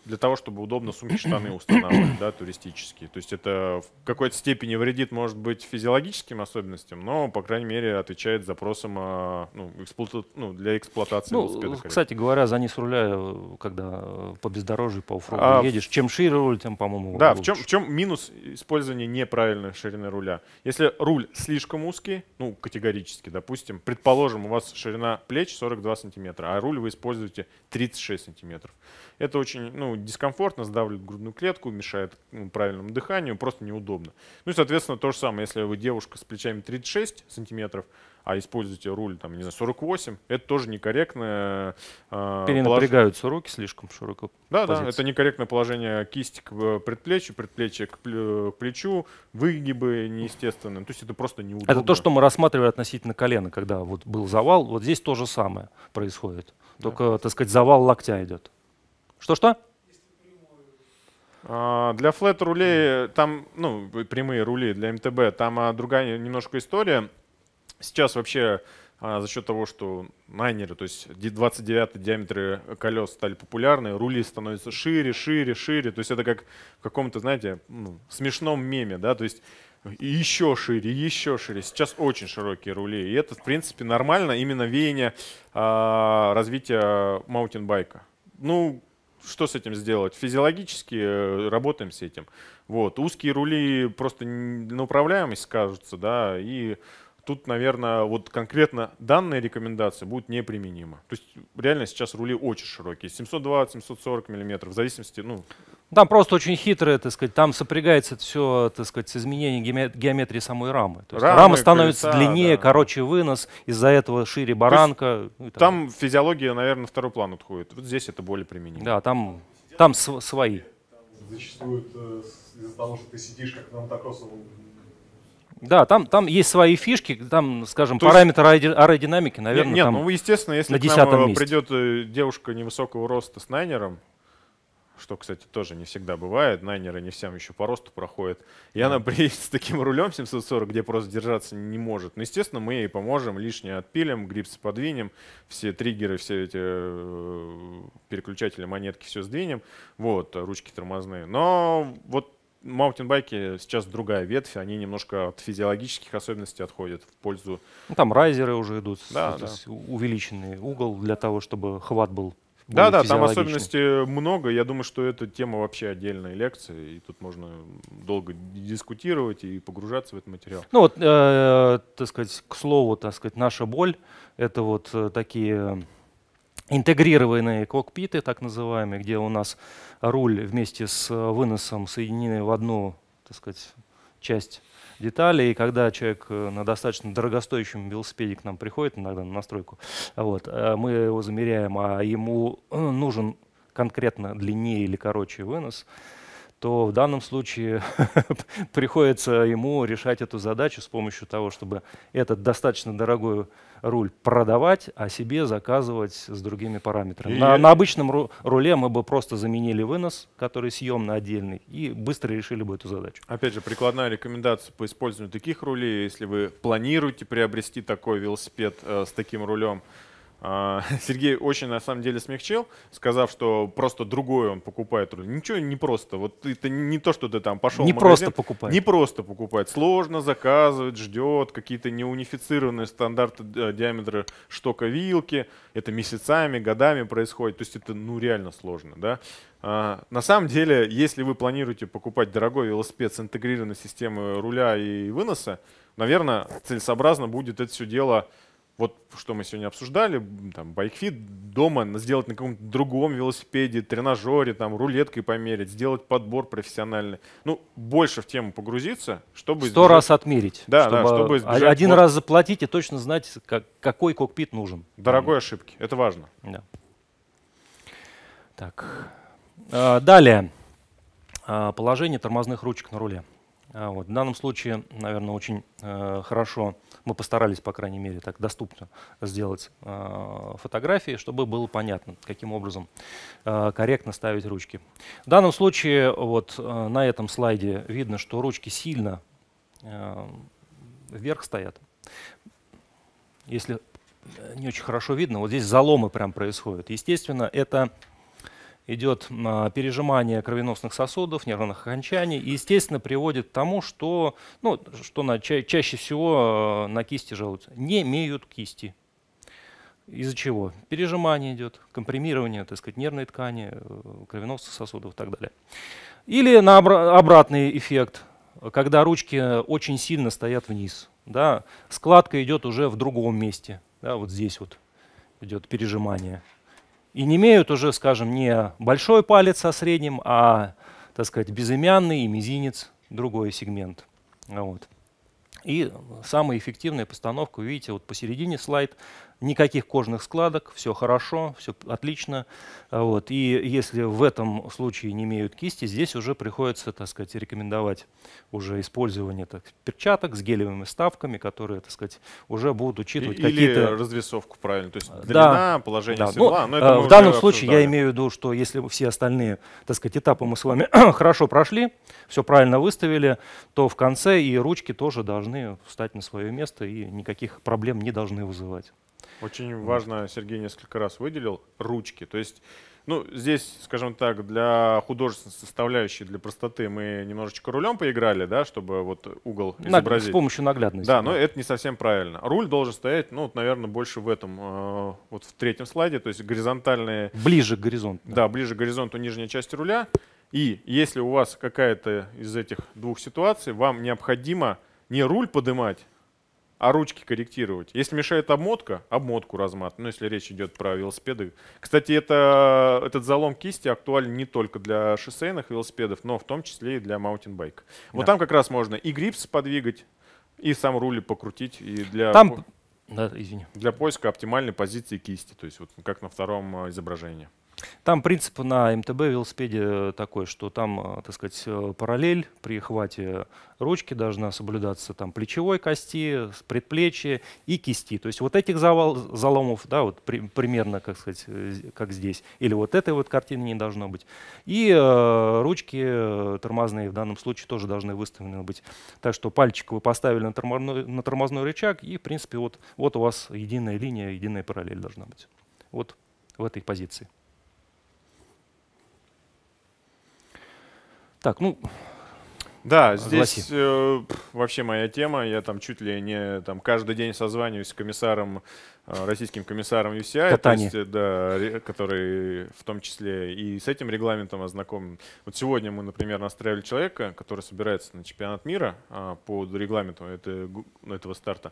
для того, чтобы удобно сумки-штаны устанавливать, да, туристические. То есть это в какой-то степени вредит, может быть, физиологическим особенностям, но, по крайней мере, отвечает запросам а, ну, эксплуата... ну, для эксплуатации ну, велосипеда. Кстати говоря, за низ руля, э, когда по бездорожью, по оффроду а, едешь, чем шире руль, тем, по-моему, Да, в чем, в чем минус использования неправильной ширины руля? Если руль слишком узкий, ну, категорически, допустим, предположим, у вас ширина плеч 42 сантиметра, а руль вы используете 36 сантиметров. Это очень, ну, дискомфортно, сдавливает грудную клетку, мешает ну, правильному дыханию, просто неудобно. Ну и, соответственно, то же самое, если вы девушка с плечами 36 сантиметров, а используете руль, там, не знаю, 48, это тоже некорректно. Э, Перенапрягаются положение. руки слишком широко. Да, позиции. да, это некорректное положение кисти к э, предплечью, предплечье э, к плечу, выгибы неестественные. То есть это просто неудобно. Это то, что мы рассматривали относительно колена, когда вот был завал. Вот здесь то же самое происходит. Только, да. так сказать, завал локтя идет. Что-что? А, для флет рулей, там, ну, прямые рули для МТБ, там а, другая немножко история. Сейчас вообще а, за счет того, что майнеры, то есть 29 диаметры колес стали популярны, рули становятся шире, шире, шире. То есть это как в каком-то, знаете, ну, смешном меме, да, то есть еще шире, еще шире. Сейчас очень широкие рули. И это, в принципе, нормально, именно веяние а, развития маутинбайка. Ну, что с этим сделать? Физиологически э, работаем с этим. Вот. Узкие рули просто на управляемость скажутся, да, и тут, наверное, вот конкретно данная рекомендация будет неприменима. То есть реально сейчас рули очень широкие, 720-740 мм, в зависимости, ну, там просто очень хитрое, так сказать, там сопрягается все, так сказать, с изменением геометрии самой рамы. То есть Рамы, рама становится колеса, длиннее, да. короче вынос, из-за этого шире баранка. То ну там физиология, наверное, на второй план отходит. Вот здесь это более применимо. Да, там, там св свои. зачастую э, из-за того, что ты сидишь как на мотокроссовом да, там, там есть свои фишки, там, скажем, То параметр аэродинамики, наверное, Нет, нет там ну, естественно, если на к нам э, придет э, девушка невысокого роста с найнером, что, кстати, тоже не всегда бывает. Найнеры не всем еще по росту проходят. И она приедет с таким рулем 740, где просто держаться не может. Но, ну, естественно, мы ей поможем, лишнее отпилим, грипсы подвинем, все триггеры, все эти э, переключатели, монетки все сдвинем. Вот, ручки тормозные. Но вот маунтинбайки сейчас другая ветвь, они немножко от физиологических особенностей отходят в пользу. Ну, там райзеры уже идут, да, с, да. увеличенный угол для того, чтобы хват был да, да, там особенностей много. Я думаю, что эта тема вообще отдельная лекция, И тут можно долго дискутировать и погружаться в этот материал. Ну вот, э, так сказать, к слову, так сказать, наша боль это вот э, такие интегрированные кокпиты, так называемые, где у нас руль вместе с э, выносом соединены в одну, так сказать, часть детали. И когда человек э, на достаточно дорогостоящем велосипеде к нам приходит иногда на настройку, вот, э, мы его замеряем, а ему э, нужен конкретно длиннее или короче вынос, то в данном случае приходится ему решать эту задачу с помощью того, чтобы этот достаточно дорогой руль продавать, а себе заказывать с другими параметрами. И... На, на обычном ру руле мы бы просто заменили вынос, который съемный отдельный, и быстро решили бы эту задачу. Опять же, прикладная рекомендация по использованию таких рулей, если вы планируете приобрести такой велосипед э, с таким рулем, а, Сергей очень на самом деле смягчил, сказав, что просто другое он покупает. Ничего не просто. Вот это не то, что ты там пошел не в магазин. просто покупать. Не просто покупать, Сложно заказывать, ждет какие-то неунифицированные стандарты э, диаметра штока вилки. Это месяцами, годами происходит. То есть это ну реально сложно, да. А, на самом деле, если вы планируете покупать дорогой велосипед с интегрированной системой руля и выноса, наверное, целесообразно будет это все дело вот что мы сегодня обсуждали, там, байкфит дома сделать на каком-то другом велосипеде, тренажере, там, рулеткой померить, сделать подбор профессиональный. Ну, больше в тему погрузиться, чтобы... Сто раз отмерить. Да, чтобы, да, чтобы избежать... Один вот... раз заплатить и точно знать, как, какой кокпит нужен. Дорогой ошибки, это важно. Да. Так. А, далее. А, положение тормозных ручек на руле. А, вот. В данном случае, наверное, очень э, хорошо мы постарались, по крайней мере, так доступно сделать э, фотографии, чтобы было понятно, каким образом э, корректно ставить ручки. В данном случае вот э, на этом слайде видно, что ручки сильно э, вверх стоят. Если не очень хорошо видно, вот здесь заломы прям происходят. Естественно, это идет а, пережимание кровеносных сосудов, нервных окончаний, и, естественно, приводит к тому, что, ну, что на, ча чаще всего а, на кисти жалуются. Не имеют кисти. Из-за чего? Пережимание идет, компримирование, так сказать, нервной ткани, э, кровеносных сосудов и так далее. Или на обра обратный эффект, когда ручки очень сильно стоят вниз. Да, складка идет уже в другом месте, да, вот здесь вот идет пережимание и не имеют уже, скажем, не большой палец со средним, а, так сказать, безымянный и мизинец, другой сегмент. Вот. И самая эффективная постановка, видите, вот посередине слайд, никаких кожных складок, все хорошо, все отлично. А вот. И если в этом случае не имеют кисти, здесь уже приходится, так сказать, рекомендовать уже использование так, перчаток с гелевыми ставками, которые, так сказать, уже будут учитывать какие-то... развесовку правильно, то есть а, длина, да, положение да. седла. Но, но в данном случае обсуждали. я имею в виду, что если все остальные, так сказать, этапы мы с вами хорошо прошли, все правильно выставили, то в конце и ручки тоже должны встать на свое место и никаких проблем не должны вызывать. Очень важно, Сергей несколько раз выделил, ручки. То есть, ну, здесь, скажем так, для художественной составляющей, для простоты мы немножечко рулем поиграли, да, чтобы вот угол Наг... изобразить. С помощью наглядности. Да, да, но это не совсем правильно. Руль должен стоять, ну, вот, наверное, больше в этом, э, вот в третьем слайде, то есть горизонтальные... Ближе к горизонту. Да, ближе к горизонту нижняя часть руля. И если у вас какая-то из этих двух ситуаций, вам необходимо не руль поднимать, а ручки корректировать. Если мешает обмотка, обмотку разматывать. Ну, если речь идет про велосипеды. Кстати, это, этот залом кисти актуален не только для шоссейных велосипедов, но в том числе и для маунтинбайка. Да. Вот там как раз можно и грипс подвигать, и сам руль покрутить. И для... Там... Да, извини. Для поиска оптимальной позиции кисти, то есть вот как на втором э, изображении. Там принцип на МТБ велосипеде э, такой, что там, э, так сказать, э, параллель при хвате ручки должна соблюдаться там плечевой кости, предплечье и кисти. То есть вот этих завал, заломов, да, вот при, примерно, как сказать, как здесь, или вот этой вот картины не должно быть. И э, ручки тормозные в данном случае тоже должны выставлены быть. Так что пальчик вы поставили на тормозной, на тормозной рычаг, и, в принципе, вот, вот у вас единая линия, единая параллель должна быть. Вот в этой позиции. Так, ну, да, э, здесь э, вообще моя тема. Я там чуть ли не там каждый день созваниваюсь с комиссаром, э, российским комиссаром UCI, то есть, э, да, который в том числе и с этим регламентом ознакомлен. Вот сегодня мы, например, настраивали человека, который собирается на чемпионат мира э, а, по регламенту это, этого старта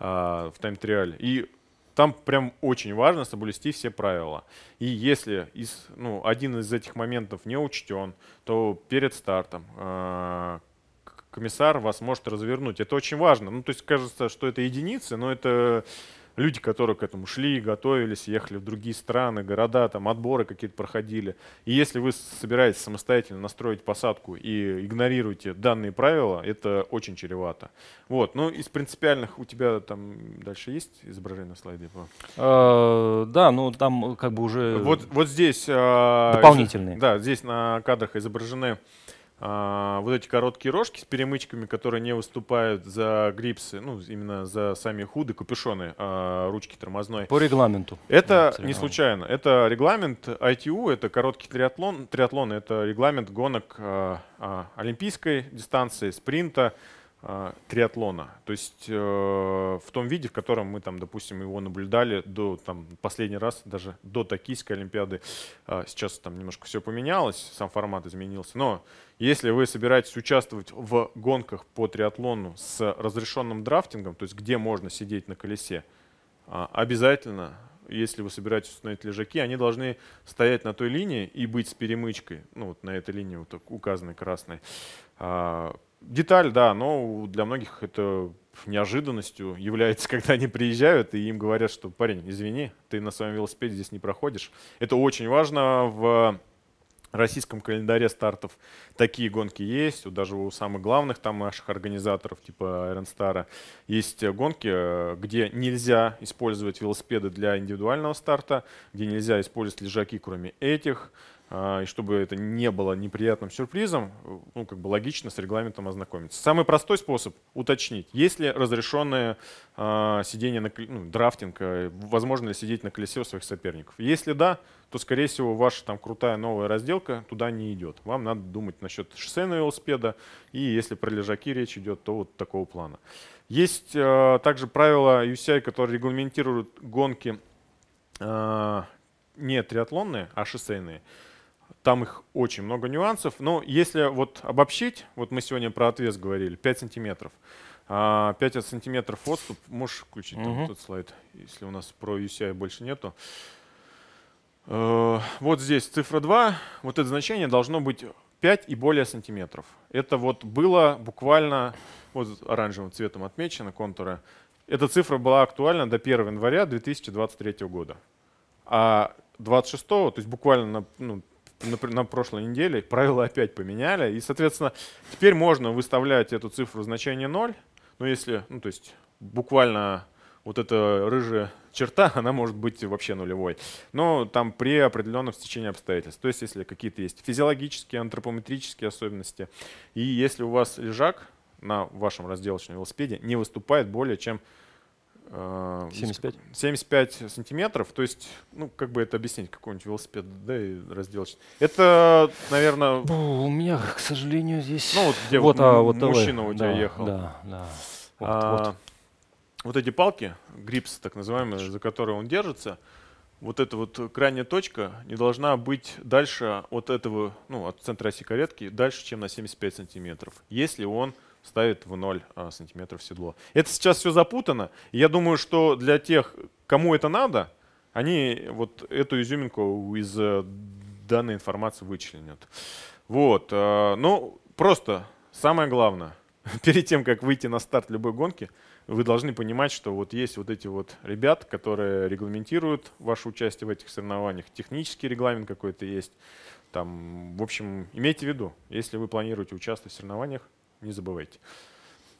э, в тайм-триале. И там прям очень важно соблюсти все правила. И если из, ну, один из этих моментов не учтен, то перед стартом э, комиссар вас может развернуть. Это очень важно. Ну, то есть кажется, что это единицы, но это люди, которые к этому шли, готовились, ехали в другие страны, города, там отборы какие-то проходили. И если вы собираетесь самостоятельно настроить посадку и игнорируете данные правила, это очень чревато. Вот, ну из принципиальных у тебя там дальше есть изображение на слайде? А, да, ну там э, как бы уже... Вот, вот здесь... А, Дополнительные. Да, здесь на кадрах изображены а, вот эти короткие рожки с перемычками, которые не выступают за грипсы, ну, именно за сами худы, капюшоны а, ручки тормозной. По регламенту. Это да, не случайно. Это регламент ITU, это короткий триатлон. Триатлон — это регламент гонок а, а, олимпийской дистанции, спринта, Э, триатлона. То есть э, в том виде, в котором мы там, допустим, его наблюдали до там, последний раз, даже до Токийской Олимпиады. Э, сейчас там немножко все поменялось, сам формат изменился. Но если вы собираетесь участвовать в гонках по триатлону с разрешенным драфтингом, то есть где можно сидеть на колесе, обязательно если вы собираетесь установить лежаки, они должны стоять на той линии и быть с перемычкой, ну вот на этой линии вот указанной красной, а, Деталь, да, но для многих это неожиданностью является, когда они приезжают и им говорят, что парень, извини, ты на своем велосипеде здесь не проходишь. Это очень важно в российском календаре стартов такие гонки есть. Даже у самых главных там наших организаторов, типа Iron Star есть гонки, где нельзя использовать велосипеды для индивидуального старта, где нельзя использовать лежаки, кроме этих. А, и чтобы это не было неприятным сюрпризом, ну, как бы логично с регламентом ознакомиться. Самый простой способ — уточнить, есть ли разрешенное э, сидение на ну, драфтинг, э, возможно ли сидеть на колесе у своих соперников. Если да, то, скорее всего, ваша там крутая новая разделка туда не идет. Вам надо думать насчет шоссейного велосипеда, и если про лежаки речь идет, то вот такого плана. Есть э, также правила UCI, которые регламентируют гонки э, не триатлонные, а шоссейные. Там их очень много нюансов. Но если вот обобщить, вот мы сегодня про отвес говорили, 5 сантиметров. 5 а, сантиметров отступ. Можешь включить угу. там тот слайд, если у нас про UCI больше нету. Э, вот здесь цифра 2. Вот это значение должно быть 5 и более сантиметров. Это вот было буквально, вот оранжевым цветом отмечено контуры. Эта цифра была актуальна до 1 января 2023 года. А 26, то есть буквально на, ну, на, на прошлой неделе, правила опять поменяли, и, соответственно, теперь можно выставлять эту цифру значение 0, но если, ну, то есть буквально вот эта рыжая черта, она может быть вообще нулевой. Но там при определенном стечении обстоятельств. То есть если какие-то есть физиологические, антропометрические особенности. И если у вас лежак на вашем разделочном велосипеде не выступает более чем 75? Э, 75 сантиметров. То есть, ну, как бы это объяснить, какой-нибудь велосипед, да, и разделочный. Это, наверное... Бу, у меня, к сожалению, здесь... Ну, вот где вот, вот, а, вот мужчина давай. у тебя да, ехал. Да, да. Вот, а, вот. вот эти палки, грипсы так называемые, за которые он держится, вот эта вот крайняя точка не должна быть дальше от этого, ну, от центра оси каретки, дальше, чем на 75 сантиметров. Если он ставит в 0 а, сантиметров седло. Это сейчас все запутано. Я думаю, что для тех, кому это надо, они вот эту изюминку из э, данной информации вычленят. Вот. Э, ну, просто самое главное, перед тем, как выйти на старт любой гонки, вы должны понимать, что вот есть вот эти вот ребят, которые регламентируют ваше участие в этих соревнованиях, технический регламент какой-то есть. Там, в общем, имейте в виду, если вы планируете участвовать в соревнованиях, не забывайте.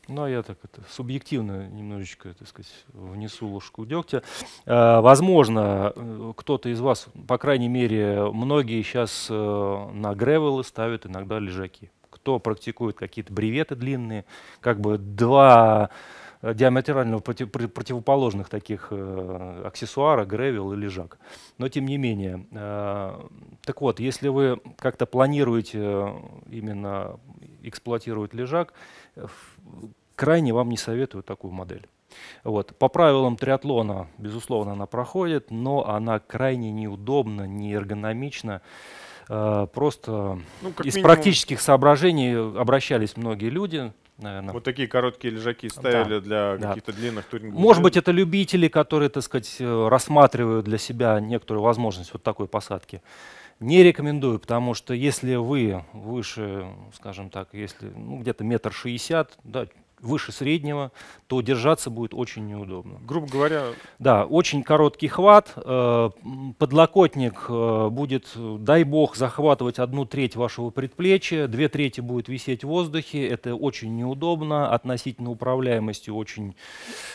Ну, а я так это субъективно немножечко, так сказать, внесу ложку дегтя. А, э, возможно, кто-то из вас, по крайней мере, многие сейчас э, на гревелы ставят иногда лежаки. Кто практикует какие-то бреветы длинные, как бы два диаметрально против, противоположных таких э, аксессуара, гревел и лежак. Но тем не менее, э, так вот, если вы как-то планируете э, именно эксплуатировать лежак, э, крайне вам не советую такую модель. Вот. По правилам триатлона, безусловно, она проходит, но она крайне неудобна, неэргономична. Э, просто ну, из минимум... практических соображений обращались многие люди, наверное. Вот такие короткие лежаки ставили да, для каких-то длинных турингов. Может быть, это любители, которые, так сказать, э, рассматривают для себя некоторую возможность вот такой посадки не рекомендую, потому что если вы выше, скажем так, если ну, где-то метр шестьдесят, да, выше среднего, то держаться будет очень неудобно. Грубо говоря... Да, очень короткий хват. Э, подлокотник э, будет, дай бог, захватывать одну треть вашего предплечья, две трети будет висеть в воздухе. Это очень неудобно, относительно управляемости очень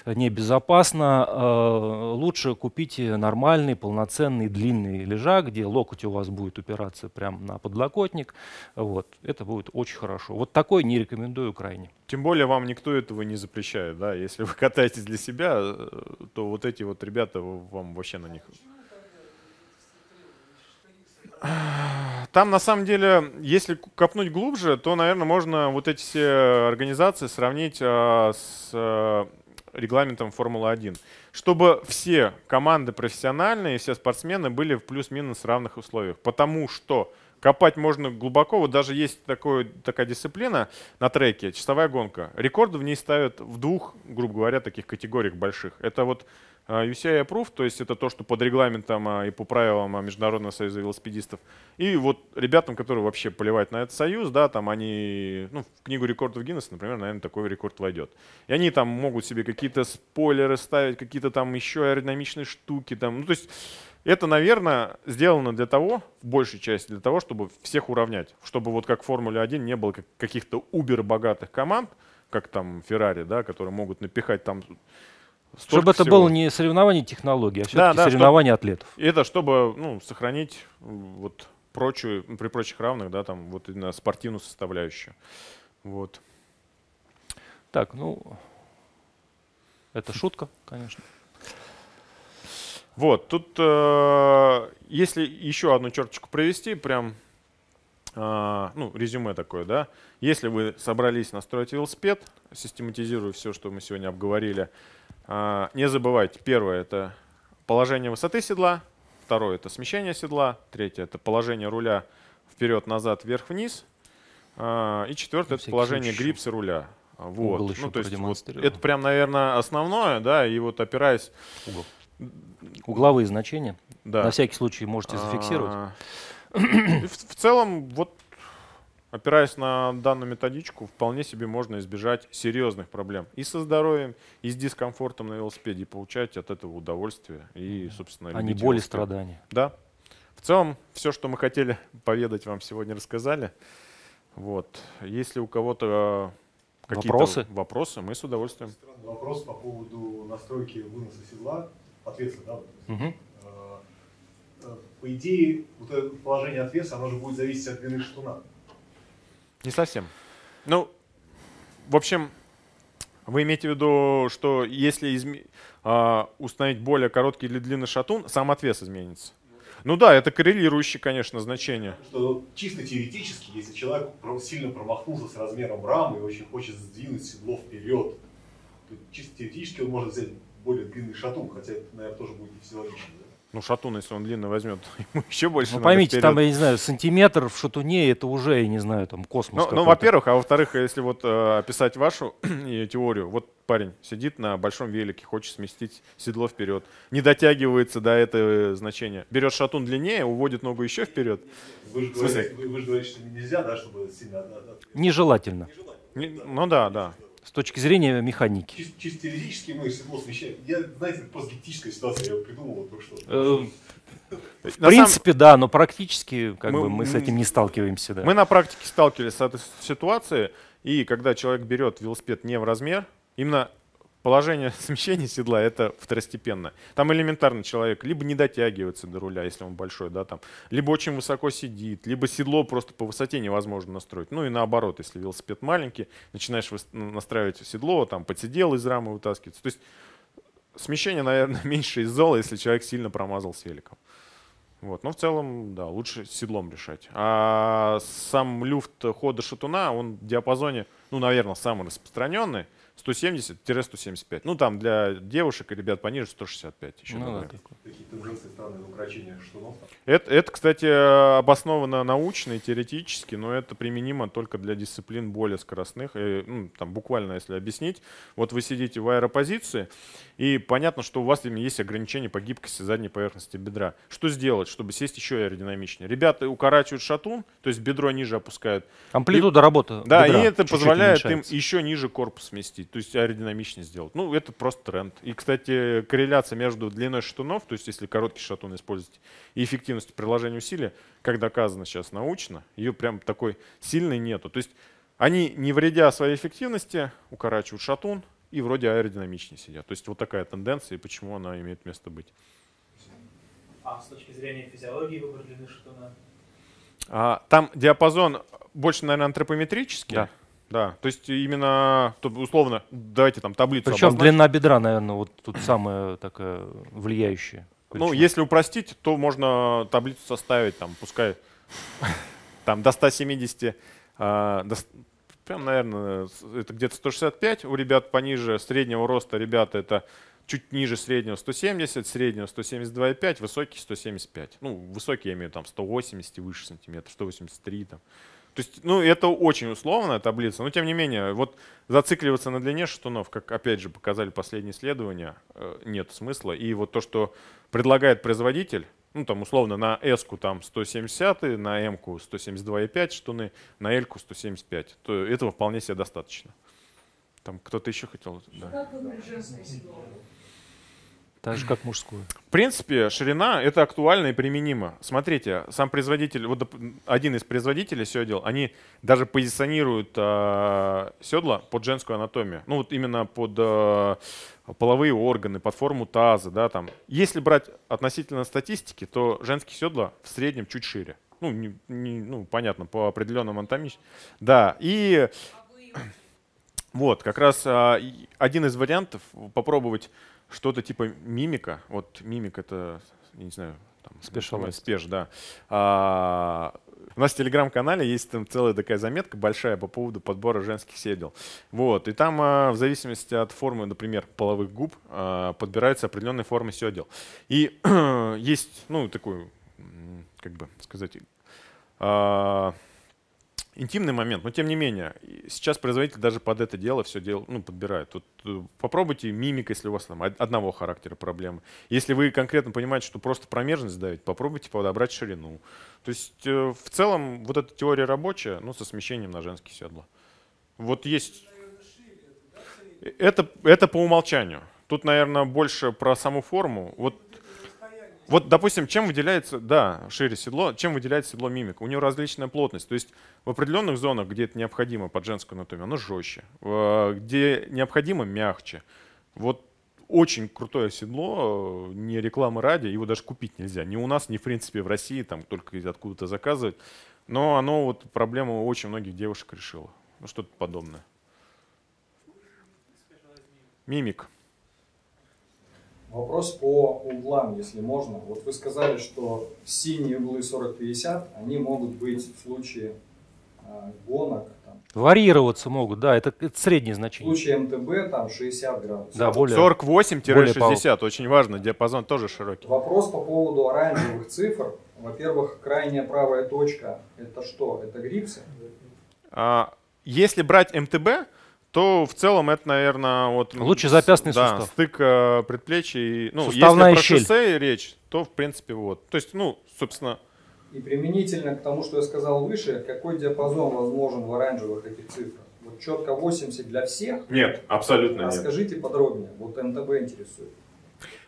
небезопасно. Э, лучше купите нормальный, полноценный, длинный лежак, где локоть у вас будет упираться прямо на подлокотник. Вот. Это будет очень хорошо. Вот такой не рекомендую крайне. Тем более вам никто этого не запрещает, да. Если вы катаетесь для себя, э, то вот эти вот ребята вам вообще на них. Там на самом деле, если копнуть глубже, то, наверное, можно вот эти все организации сравнить а, с э, регламентом Формулы-1, чтобы все команды профессиональные, все спортсмены были в плюс-минус равных условиях. Потому что Копать можно глубоко. Вот даже есть такое, такая дисциплина на треке, часовая гонка. Рекорды в ней ставят в двух, грубо говоря, таких категориях больших. Это вот UCI а, Approved, то есть это то, что под регламентом а, и по правилам а, Международного союза велосипедистов. И вот ребятам, которые вообще поливают на этот союз, да, там они, ну, в книгу рекордов Гиннесса, например, наверное, такой рекорд войдет. И они там могут себе какие-то спойлеры ставить, какие-то там еще аэродинамичные штуки, там, ну, то есть это, наверное, сделано для того, в большей части для того, чтобы всех уравнять, чтобы вот как в Формуле-1 не было каких-то убер-богатых команд, как там Феррари, да, которые могут напихать там чтобы это всего. было не соревнование технологий, а все-таки да, да, соревнование чтобы, атлетов. Это чтобы ну, сохранить вот прочую, при прочих равных, да, там вот именно спортивную составляющую. Вот. Так, ну, это шутка, конечно. Вот, тут, э, если еще одну черточку провести, прям а, ну, резюме такое, да. Если вы собрались настроить велосипед, систематизирую все, что мы сегодня обговорили, а, не забывайте, первое — это положение высоты седла, второе — это смещение седла, третье — это положение руля вперед-назад, вверх-вниз, а, и четвертое — это положение грипса руля. Вот. Угол еще ну, то есть вот это прям, наверное, основное, да, и вот опираясь... Угол. Угловые значения. Да. На всякий случай можете зафиксировать. А -а -а. В, в целом, вот опираясь на данную методичку, вполне себе можно избежать серьезных проблем и со здоровьем, и с дискомфортом на велосипеде, и получать от этого удовольствие и, собственно, А не боли, страдания. Да. В целом, все, что мы хотели поведать вам сегодня, рассказали. Вот. Если у кого-то какие-то вопросы? вопросы, мы с удовольствием. Вопрос по поводу настройки выноса седла, ответа, да? Угу. Э, по идее, вот это положение от веса, оно же будет зависеть от длины шатуна. Не совсем. Ну, в общем, вы имеете в виду, что если изме... а, установить более короткий или длинный шатун, сам отвес изменится? Ну да, это коррелирующее, конечно, значение. Что чисто теоретически, если человек сильно промахнулся с размером рамы и очень хочет сдвинуть седло вперед, то чисто теоретически он может взять более длинный шатун, хотя это, наверное, тоже будет не физиологично. Да? Ну, шатун, если он длинный возьмет, ему еще больше Ну, поймите, вперед. там, я не знаю, сантиметр в шатуне, это уже, я не знаю, там космос Ну, ну во-первых, а во-вторых, если вот э, описать вашу теорию, вот парень сидит на большом велике, хочет сместить седло вперед, не дотягивается до этого э, значения, берет шатун длиннее, уводит ногу еще вперед. Вы же, говорите, вы, вы же говорите, что нельзя, да, чтобы сильно... Нежелательно. Нежелательно. Не, ну да, да с точки зрения механики. Чис чисто теоретически мы согласны. Я, знаете, просто гектическая ситуация, я придумал только что. Э, в принципе, да, но практически как мы, бы, мы с этим не сталкиваемся. Да. Мы на практике сталкивались с этой ситуацией, и когда человек берет велосипед не в размер, именно положение смещения седла — это второстепенно. Там элементарно человек либо не дотягивается до руля, если он большой, да, там, либо очень высоко сидит, либо седло просто по высоте невозможно настроить. Ну и наоборот, если велосипед маленький, начинаешь настраивать седло, там, подсидел из рамы вытаскивается. То есть смещение, наверное, меньше из зала, если человек сильно промазал с великом. Вот. Но в целом, да, лучше седлом решать. А сам люфт хода шатуна, он в диапазоне, ну, наверное, самый распространенный. 170-175. Ну, там для девушек и ребят пониже 165. Еще ну, да, какие Это, это, кстати, обосновано научно и теоретически, но это применимо только для дисциплин более скоростных. И, ну, там, буквально, если объяснить, вот вы сидите в аэропозиции, и понятно, что у вас есть ограничения по гибкости задней поверхности бедра. Что сделать, чтобы сесть еще аэродинамичнее? Ребята укорачивают шатун, то есть бедро ниже опускают. Амплитуда работы Да, бедра и это позволяет им еще ниже корпус сместить то есть аэродинамичнее сделать. Ну, это просто тренд. И, кстати, корреляция между длиной шатунов, то есть если короткий шатун использовать, и эффективностью приложения усилия, как доказано сейчас научно, ее прям такой сильной нету. То есть они, не вредя своей эффективности, укорачивают шатун и вроде аэродинамичнее сидят. То есть вот такая тенденция, и почему она имеет место быть. А с точки зрения физиологии выбор длины шатуна? А, там диапазон больше, наверное, антропометрический. Да. Да, то есть именно, условно, давайте там таблицу Причем обозначим. длина бедра, наверное, вот тут самая такая влияющая. Причина. Ну, если упростить, то можно таблицу составить, там, пускай там до 170, э, а, до, прям, наверное, это где-то 165 у ребят пониже, среднего роста ребята это чуть ниже среднего 170, среднего 172,5, высокий 175. Ну, высокий я имею там 180 и выше сантиметров, 183 там. То есть, ну, это очень условная таблица, но тем не менее, вот зацикливаться на длине шатунов, как опять же показали последние исследования, э, нет смысла. И вот то, что предлагает производитель, ну, там, условно, на S-ку там 170, на M-ку 172,5 штуны, на L-ку 175, то этого вполне себе достаточно. Там кто-то еще хотел? Как выбрать женское так же, как мужскую. В принципе, ширина — это актуально и применимо. Смотрите, сам производитель, вот один из производителей седел, они даже позиционируют э, седла под женскую анатомию. Ну вот именно под э, половые органы, под форму таза. Да, там. Если брать относительно статистики, то женские седла в среднем чуть шире. Ну, не, не, ну понятно, по определенным анатомическим. Да, и... А вы... Вот, как раз э, один из вариантов попробовать что-то типа мимика. Вот мимик — это, я не знаю, там, Спешалость. Спеш, да. А, у нас в телеграм-канале есть там целая такая заметка большая по поводу подбора женских седел. Вот, и там а, в зависимости от формы, например, половых губ, а, подбираются определенные формы седел. И есть, ну, такую, как бы сказать, а, интимный момент, но тем не менее, сейчас производитель даже под это дело все дело, ну, подбирает. Тут э, попробуйте мимик, если у вас там одного характера проблемы. Если вы конкретно понимаете, что просто промежность давить, попробуйте подобрать ширину. То есть э, в целом вот эта теория рабочая, но со смещением на женские седла. Вот есть... Э, это, это по умолчанию. Тут, наверное, больше про саму форму. Вот вот, допустим, чем выделяется, да, шире седло, чем выделяется седло мимик? У него различная плотность. То есть в определенных зонах, где это необходимо под женскую анатомию, оно жестче. Э, где необходимо, мягче. Вот очень крутое седло, э, не реклама ради, его даже купить нельзя. Ни у нас, ни в принципе в России, там только откуда-то заказывать. Но оно вот проблему очень многих девушек решило. Ну, что-то подобное. Мимик. Вопрос по углам, если можно. Вот вы сказали, что синие углы 40-50, они могут быть в случае а, гонок. Там, Варьироваться могут, да, это, это среднее значение. В случае МТБ там 60 градусов. Да, более, 48-60, очень важно, диапазон тоже широкий. Вопрос по поводу оранжевых цифр. Во-первых, крайняя правая точка, это что? Это грипсы? А, если брать МТБ, то в целом это, наверное, вот... Лучезапястный да, сустав. стык э, предплечья и... Ну, Суставная если про щель. шоссе речь, то, в принципе, вот. То есть, ну, собственно... И применительно к тому, что я сказал выше, какой диапазон возможен в оранжевых этих цифрах? Вот четко 80 для всех? Нет, абсолютно а нет. Скажите подробнее, вот МТБ интересует.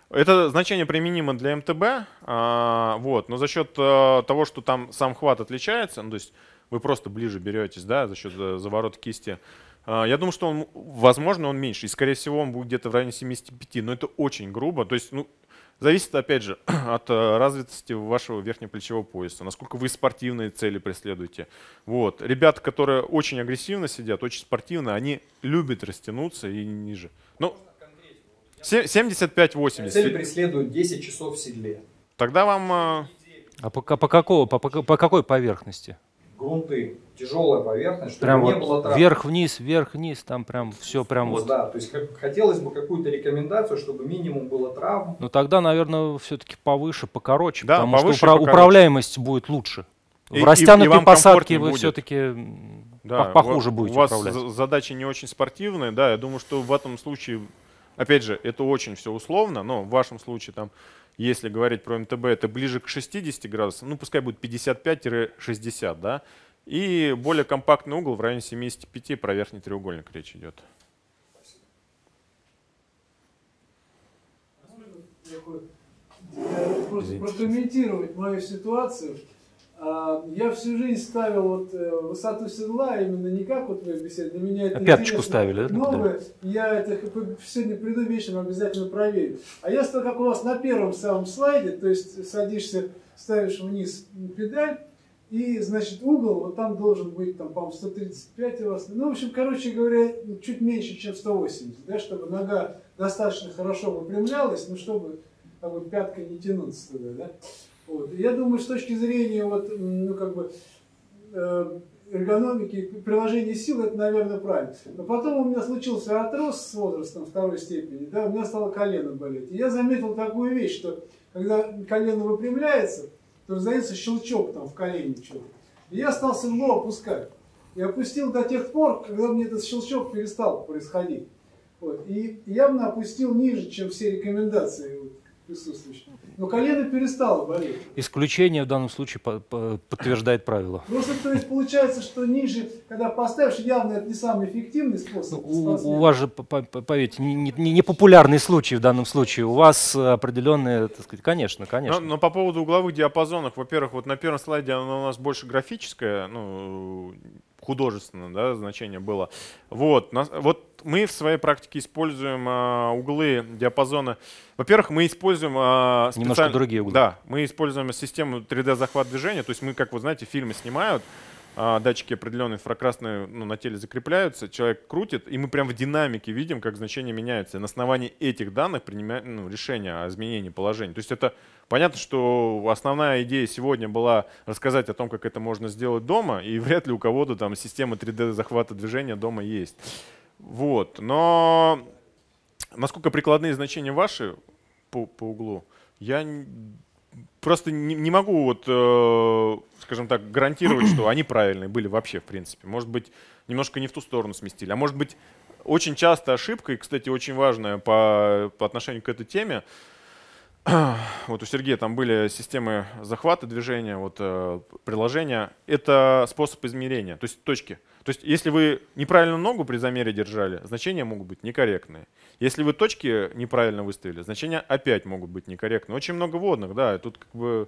Это значение применимо для МТБ, а, вот, но за счет а, того, что там сам хват отличается, ну, то есть вы просто ближе беретесь, да, за счет э, заворот кисти, а, я думаю, что он, возможно, он меньше. И, скорее всего, он будет где-то в районе 75, но это очень грубо. То есть, ну, зависит, опять же, от э, развитости вашего верхнеплечевого пояса, насколько вы спортивные цели преследуете. Вот. Ребята, которые очень агрессивно сидят, очень спортивно, они любят растянуться и ниже. Ну, 75-80. Цель преследует 10 часов в седле. Тогда вам... Э, а по, а по, какого, по, по какой поверхности? грунты, тяжелая поверхность, чтобы прям не вот было травм. Вверх-вниз, вверх-вниз, там прям все прям вот. Да, то есть хотелось бы какую-то рекомендацию, чтобы минимум было травм. Ну тогда, наверное, все-таки повыше, покороче, да, потому повыше, что покороче. управляемость будет лучше. в растянутой и, и посадке вы все-таки да, похуже у, будете У вас управлять. задачи не очень спортивные, да, я думаю, что в этом случае, опять же, это очень все условно, но в вашем случае там если говорить про МТБ, это ближе к 60 градусам, ну пускай будет 55-60, да, и более компактный угол в районе 75, про верхний треугольник речь идет. Спасибо. Прокомментировать мою ситуацию. А, я всю жизнь ставил вот э, высоту седла, именно не как вот вы беседе, для меня это а Пяточку ставили, да? Новое. Я это сегодня приду вечером, обязательно проверю. А я как у вас на первом самом слайде, то есть садишься, ставишь вниз педаль, и, значит, угол вот там должен быть, там, по-моему, 135 у вас. Ну, в общем, короче говоря, чуть меньше, чем 180, да, чтобы нога достаточно хорошо выпрямлялась, но ну, чтобы как бы, пяткой не тянуться туда, да. Вот. Я думаю, с точки зрения вот, ну, как бы, э, эргономики, приложения сил, это, наверное, правильно. Но потом у меня случился отрос с возрастом второй степени, да, у меня стало колено болеть. И я заметил такую вещь, что когда колено выпрямляется, то раздается щелчок там в колене чего И я стал с седло опускать. И опустил до тех пор, когда мне этот щелчок перестал происходить. Вот. И явно опустил ниже, чем все рекомендации вот, присутствующих. Но колено перестало болеть. Исключение в данном случае подтверждает правило. Просто ну, то есть получается, что ниже, когда поставишь, явно это не самый эффективный способ. Ну, у, у вас же, поверьте, не, не, не популярный случай в данном случае. У вас определенные, так сказать, конечно, конечно. Но, но по поводу угловых диапазонов, во-первых, вот на первом слайде она у нас больше графическая, ну, художественное да, значение было. Вот, нас, вот мы в своей практике используем э, углы диапазона. Во-первых, мы используем... Э, специаль... Немножко другие углы. Да, мы используем систему 3D-захват движения. То есть мы, как вы знаете, фильмы снимают, а, датчики определенные инфракрасные ну, на теле закрепляются, человек крутит, и мы прям в динамике видим, как значения меняются. И на основании этих данных принимаем ну, решение о изменении положения. То есть это понятно, что основная идея сегодня была рассказать о том, как это можно сделать дома, и вряд ли у кого-то там система 3D-захвата движения дома есть. Вот. Но насколько прикладные значения ваши по, по углу, я просто не, не могу вот, э, скажем так, гарантировать, что они правильные были вообще, в принципе. Может быть, немножко не в ту сторону сместили, а может быть, очень часто ошибкой, кстати, очень важная по, по отношению к этой теме, вот у Сергея там были системы захвата движения, вот э, приложения. Это способ измерения, то есть точки. То есть если вы неправильно ногу при замере держали, значения могут быть некорректные. Если вы точки неправильно выставили, значения опять могут быть некорректные. Очень много водных, да. тут как бы,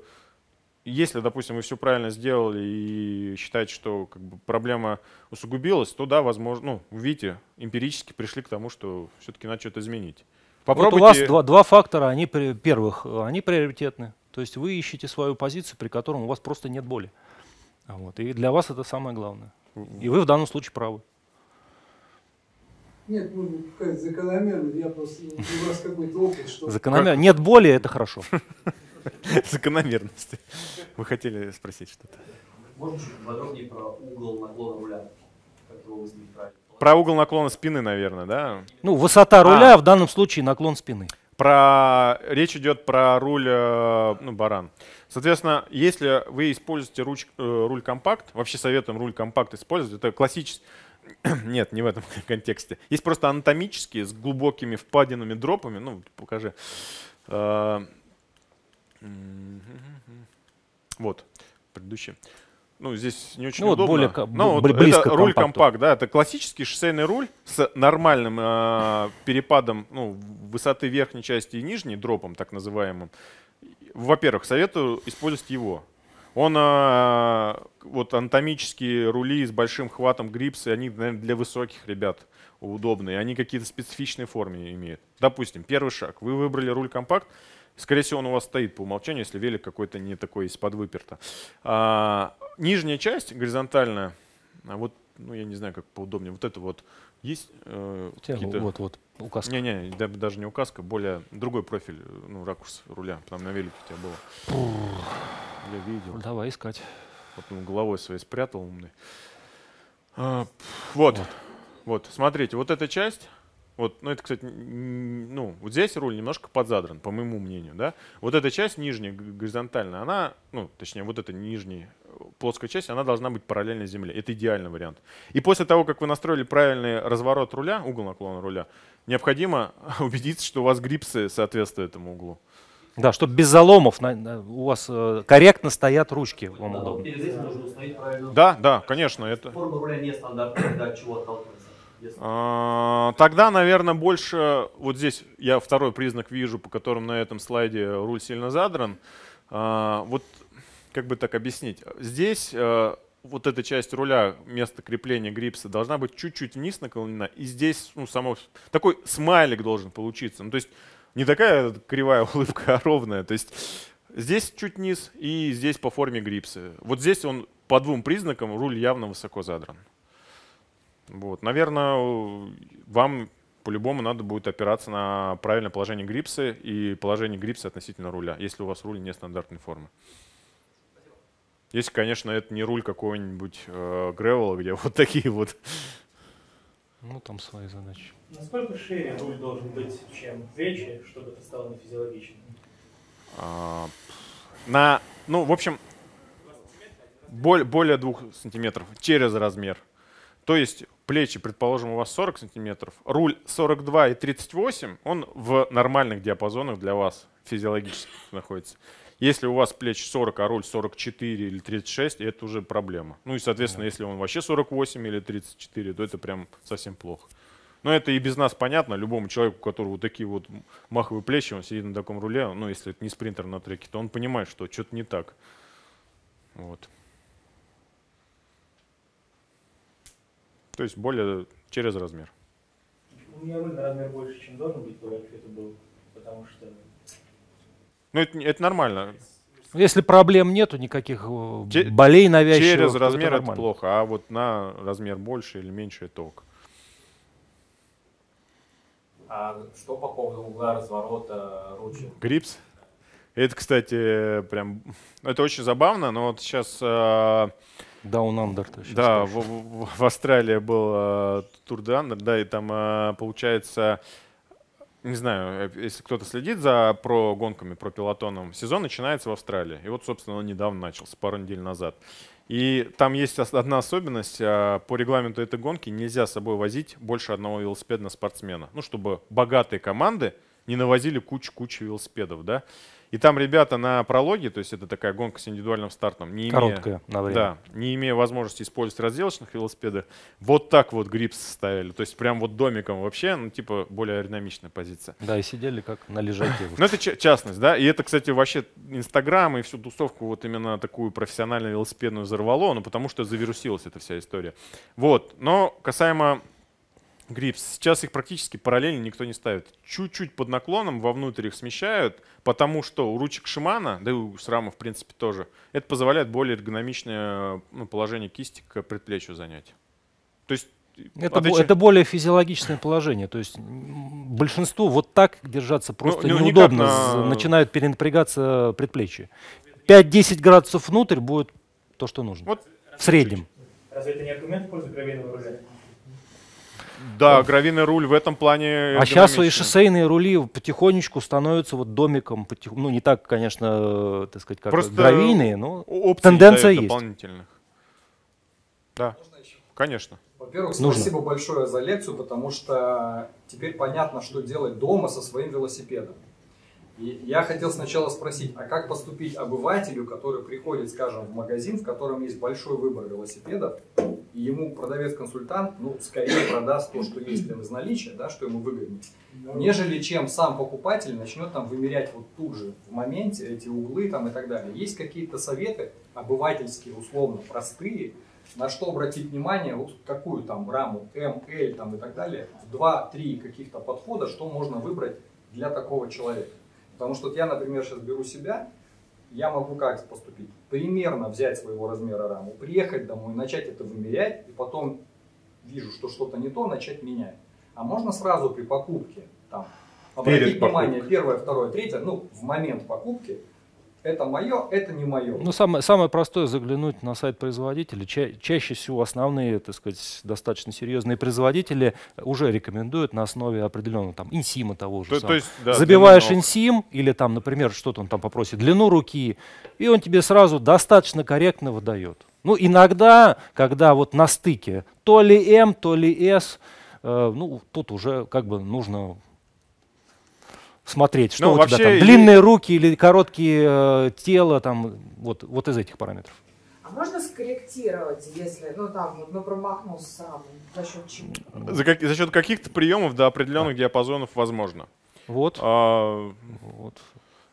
если, допустим, вы все правильно сделали и считаете, что как бы, проблема усугубилась, то да, возможно, ну, видите, эмпирически пришли к тому, что все-таки надо что-то изменить. Попробуйте... Вот у вас два, два фактора, они первых, они приоритетны. То есть вы ищете свою позицию, при котором у вас просто нет боли. А вот. И для вас это самое главное. И вы в данном случае правы. Нет, ну какая-то закономерность. Я просто ну, у вас какой-то опыт, что. Закономер... Нет боли, это хорошо. Закономерности. Вы хотели спросить что-то. Можно чуть подробнее про угол наклона руля, как его выставить правильно? Про угол наклона спины, наверное, да? Ну, высота руля, а. в данном случае наклон спины. Про речь идет про руль э, ну, баран. Соответственно, если вы используете руч, э, руль компакт, вообще советуем руль компакт использовать. Это классический. Нет, не в этом контексте. Есть просто анатомические с глубокими впадинами, дропами. Ну, покажи. Э, вот, предыдущий ну, здесь не очень ну, удобно. Ну, вот более, но вот близко это руль компакт, да, это классический шоссейный руль с нормальным э, перепадом ну, высоты верхней части и нижней, дропом так называемым. Во-первых, советую использовать его. Он э, вот анатомические рули с большим хватом грипсы, они, наверное, для высоких ребят удобные. Они какие-то специфичные формы имеют. Допустим, первый шаг. Вы выбрали руль компакт, Скорее всего, он у вас стоит по умолчанию, если велик какой-то не такой из-под выперта. А, нижняя часть горизонтальная, а вот, ну, я не знаю, как поудобнее, вот это вот есть э, какие-то... Вот, вот, указка. Не-не, даже не указка, более другой профиль, ну, ракурс руля, там на велике у тебя было. я видел. Давай искать. Вот Потом головой своей спрятал умный. А, вот. вот, вот, смотрите, вот эта часть, вот, ну это, кстати, ну, вот здесь руль немножко подзадран, по моему мнению, да. Вот эта часть нижняя, горизонтальная, она, ну, точнее, вот эта нижняя э, плоская часть, она должна быть параллельно земле. Это идеальный вариант. И после того, как вы настроили правильный разворот руля, угол наклона руля, необходимо убедиться, что у вас грипсы соответствуют этому углу. Да, чтобы без заломов у вас э, корректно стоят ручки. Вам да, Да, да, конечно. Это... Форма руля нестандартная, да, чего оттолкнуться. А, тогда, наверное, больше... Вот здесь я второй признак вижу, по которому на этом слайде руль сильно задран. А, вот как бы так объяснить. Здесь э, вот эта часть руля, место крепления грипса должна быть чуть-чуть вниз наклонена. И здесь ну, само... такой смайлик должен получиться. Ну, то есть не такая кривая улыбка, а ровная. То есть здесь чуть низ и здесь по форме грипса. Вот здесь он по двум признакам руль явно высоко задран. Вот. Наверное, вам по-любому надо будет опираться на правильное положение грипса и положение грипса относительно руля, если у вас руль нестандартной формы. Если, конечно, это не руль какого нибудь э, гревела, где вот такие вот. Ну, там свои задачи. Насколько шире руль должен быть, чем плечи, чтобы это стало нефизиологичным? А, на, ну, в общем, более, более двух сантиметров через размер. То есть плечи, предположим, у вас 40 сантиметров, руль 42 и 38, он в нормальных диапазонах для вас физиологически находится. Если у вас плечи 40, а руль 44 или 36, это уже проблема. Ну и, соответственно, если он вообще 48 или 34, то это прям совсем плохо. Но это и без нас понятно. Любому человеку, у которого вот такие вот маховые плечи, он сидит на таком руле, ну, если это не спринтер на треке, то он понимает, что что-то не так. Вот. То есть более через размер. У меня руль на размер больше, чем должен быть по это был, потому что... Ну, это, это нормально. Если проблем нету никаких Че- э, болей навязчивых, Через размер это, это плохо, а вот на размер больше или меньше это ок. А что по поводу угла разворота ручек? Грипс? Это, кстати, прям... Это очень забавно, но вот сейчас... Э- Down Under. Ты да, в, в, в Австралии был э, Тур де Андер, да, и там э, получается, не знаю, э, если кто-то следит за про гонками, про пилотоном, сезон начинается в Австралии. И вот, собственно, он недавно начался, пару недель назад. И там есть одна особенность. По регламенту этой гонки нельзя с собой возить больше одного велосипедного спортсмена. Ну, чтобы богатые команды не навозили кучу-кучу велосипедов, да. И там ребята на прологе, то есть это такая гонка с индивидуальным стартом, не имея, Короткая на время. Да, не имея возможности использовать разделочных велосипеды, вот так вот грипс ставили. То есть прям вот домиком вообще, ну типа более аэродинамичная позиция. Да, и сидели как на лежаке. Ну это частность, да. И это, кстати, вообще Инстаграм и всю тусовку вот именно такую профессиональную велосипедную взорвало, ну потому что завирусилась эта вся история. Вот. Но касаемо Грипс. Сейчас их практически параллельно никто не ставит. Чуть-чуть под наклоном вовнутрь их смещают, потому что у ручек Шимана, да и у Срама в принципе тоже, это позволяет более эргономичное ну, положение кисти к предплечью занять. То есть э, это, отличие... это более физиологичное положение. То есть большинству вот так держаться ну, просто ну, неудобно. На... Начинают перенапрягаться предплечья. 5-10 градусов внутрь будет то, что нужно. Вот. В среднем. Разве это не аргумент в пользу кровейного оружия? Да, вот. гравийный руль в этом плане. А сейчас и шоссейные рули потихонечку становятся вот домиком, потих... ну не так, конечно, так сказать, как Просто гравийные, но тенденция есть. Дополнительных. Да, конечно. Во-первых, спасибо большое за лекцию, потому что теперь понятно, что делать дома со своим велосипедом. Я хотел сначала спросить, а как поступить обывателю, который приходит, скажем, в магазин, в котором есть большой выбор велосипедов, и ему продавец-консультант, ну, скорее продаст то, что есть там из наличия, да, что ему выгоднее, нежели чем сам покупатель начнет там вымерять вот тут же, в моменте, эти углы там и так далее. Есть какие-то советы обывательские, условно, простые, на что обратить внимание, вот какую там раму М, L там и так далее, два-три каких-то подхода, что можно выбрать для такого человека. Потому что вот я, например, сейчас беру себя, я могу как поступить? Примерно взять своего размера раму, приехать домой, начать это вымерять, и потом вижу, что что-то не то, начать менять. А можно сразу при покупке, там, обратить Перед внимание, покупкой. первое, второе, третье, ну, в момент покупки – это мое, это не мое. Ну, самое, самое простое заглянуть на сайт производителя. Ча чаще всего основные, так сказать, достаточно серьезные производители уже рекомендуют на основе определенного там инсима того же. То, самого. то есть, да, Забиваешь инсим или там, например, что-то он там попросит, длину руки, и он тебе сразу достаточно корректно выдает. Ну, иногда, когда вот на стыке то ли М, эм, то ли С, э, ну, тут уже как бы нужно смотреть, что ну, у вообще тебя там, длинные и... руки или короткие э, тело, там, вот, вот из этих параметров. А можно скорректировать, если, ну там, вот, ну промахнулся сам, за счет чего? За, как, за счет каких-то приемов до определенных да. диапазонов возможно. Вот. А, вот.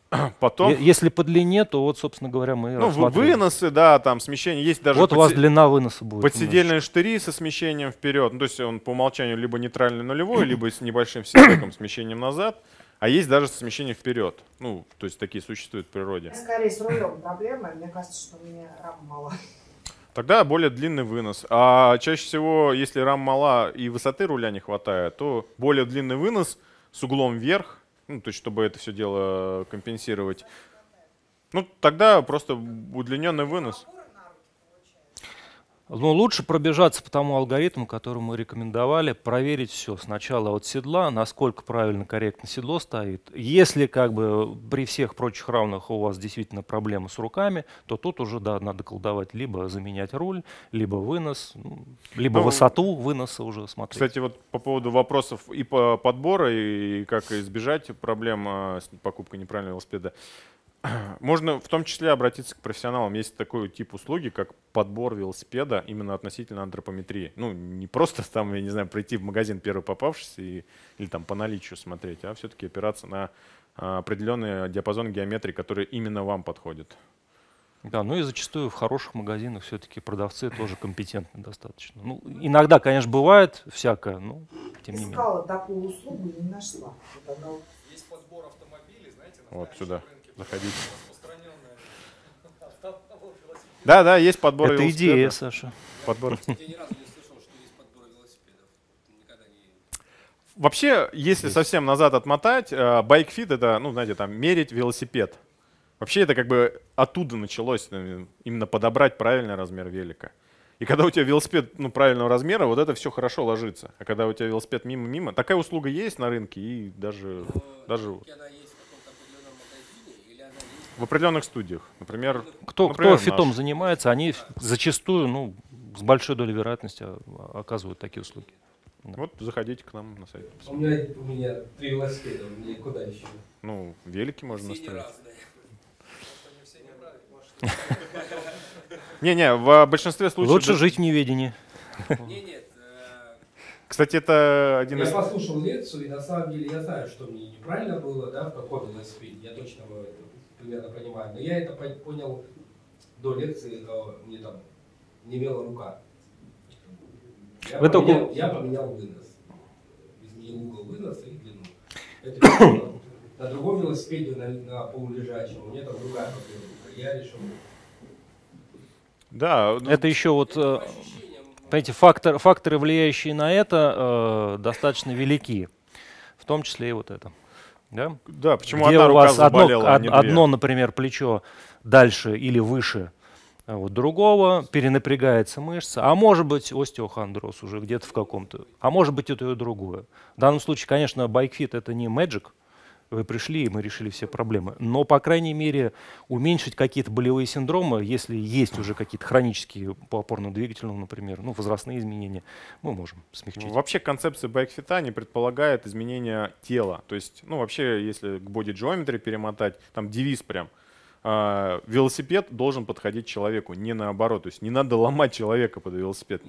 Потом... Если по длине, то вот, собственно говоря, мы Ну, выносы, да, там смещение. Есть даже... Вот у вас длина выноса будет. Подседельные значит. штыри со смещением вперед. Ну, то есть он по умолчанию либо нейтральный нулевой, либо с небольшим смещением назад. А есть даже смещение вперед. Ну, то есть такие существуют в природе. Скорее с рулем проблемы. Мне кажется, что у рам мало. Тогда более длинный вынос. А чаще всего, если рам мала и высоты руля не хватает, то более длинный вынос с углом вверх, ну, то есть чтобы это все дело компенсировать. Ну, тогда просто удлиненный вынос. Но лучше пробежаться по тому алгоритму, который мы рекомендовали, проверить все сначала от седла, насколько правильно, корректно седло стоит. Если как бы при всех прочих равных у вас действительно проблемы с руками, то тут уже да, надо колдовать либо заменять руль, либо вынос, ну, либо ну, высоту выноса уже смотреть. Кстати, вот по поводу вопросов и по подбора, и как избежать проблем а, с покупкой неправильного велосипеда. Можно в том числе обратиться к профессионалам. Есть такой тип услуги, как подбор велосипеда именно относительно антропометрии. Ну, не просто там, я не знаю, прийти в магазин первый попавшийся и, или там по наличию смотреть, а все-таки опираться на а, определенный диапазон геометрии, который именно вам подходит. Да, ну и зачастую в хороших магазинах все-таки продавцы тоже компетентны достаточно. Ну, иногда, конечно, бывает всякое, но тем не менее. Искала такую услугу и не нашла. Есть подбор автомобилей, знаете, Вот сюда. Рынок находить. Да, да, есть подбор Это идея, Саша. Подбор. Вообще, если есть. совсем назад отмотать, э, байкфит это, ну, знаете, там, мерить велосипед. Вообще это как бы оттуда началось, э, именно подобрать правильный размер велика. И когда у тебя велосипед ну, правильного размера, вот это все хорошо ложится. А когда у тебя велосипед мимо-мимо, такая услуга есть на рынке и даже... Но даже... Она есть в определенных студиях, например. Кто, например, кто фитом наш. занимается, они зачастую, ну, с большой долей вероятности а, оказывают такие услуги. Да. Вот заходите к нам на сайт. У меня, у меня три велосипеда, мне куда еще? Ну, велики можно все наставить. Не-не, в большинстве случаев... Лучше жить в неведении. Нет, э, Кстати, это один я из... Я послушал лекцию, и на самом деле я знаю, что мне неправильно было, да, в каком велосипеде. Я точно этом примерно понимаю. Но я это понял до лекции, мне там не имела рука. Я, поменял, только... я поменял вынос. Изменил угол выноса и длину. Это на другом велосипеде, на, на полулежачем, у меня там другая проблема. Я решил. Да, ну... это еще вот... Это э, Понимаете, фактор, факторы, влияющие на это, э, достаточно велики, в том числе и вот это да? Да, почему Где одна у вас рука заболела, одно, а одно, например, плечо дальше или выше а вот другого, перенапрягается мышца, а может быть остеохондроз уже где-то в каком-то, а может быть это и другое. В данном случае, конечно, байкфит это не magic, вы пришли, и мы решили все проблемы. Но, по крайней мере, уменьшить какие-то болевые синдромы, если есть уже какие-то хронические по опорно-двигательному, например, ну, возрастные изменения, мы можем смягчить. Ну, вообще концепция байкфита не предполагает изменения тела. То есть, ну, вообще, если к бодиджиометрии перемотать, там девиз прям э, – велосипед должен подходить человеку, не наоборот. То есть не надо ломать человека под велосипед.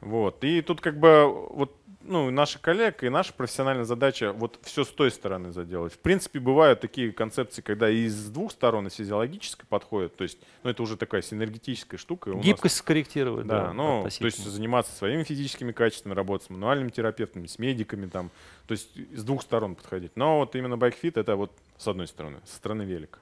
Вот. И тут как бы вот ну, наших коллег и наша профессиональная задача вот все с той стороны заделать. В принципе, бывают такие концепции, когда и с двух сторон, и с подходят, то есть, ну, это уже такая синергетическая штука. Гибкость нас, скорректировать, да. да ну, то есть заниматься своими физическими качествами, работать с мануальными терапевтами, с медиками там, то есть с двух сторон подходить. Но вот именно байкфит — это вот с одной стороны, со стороны велика.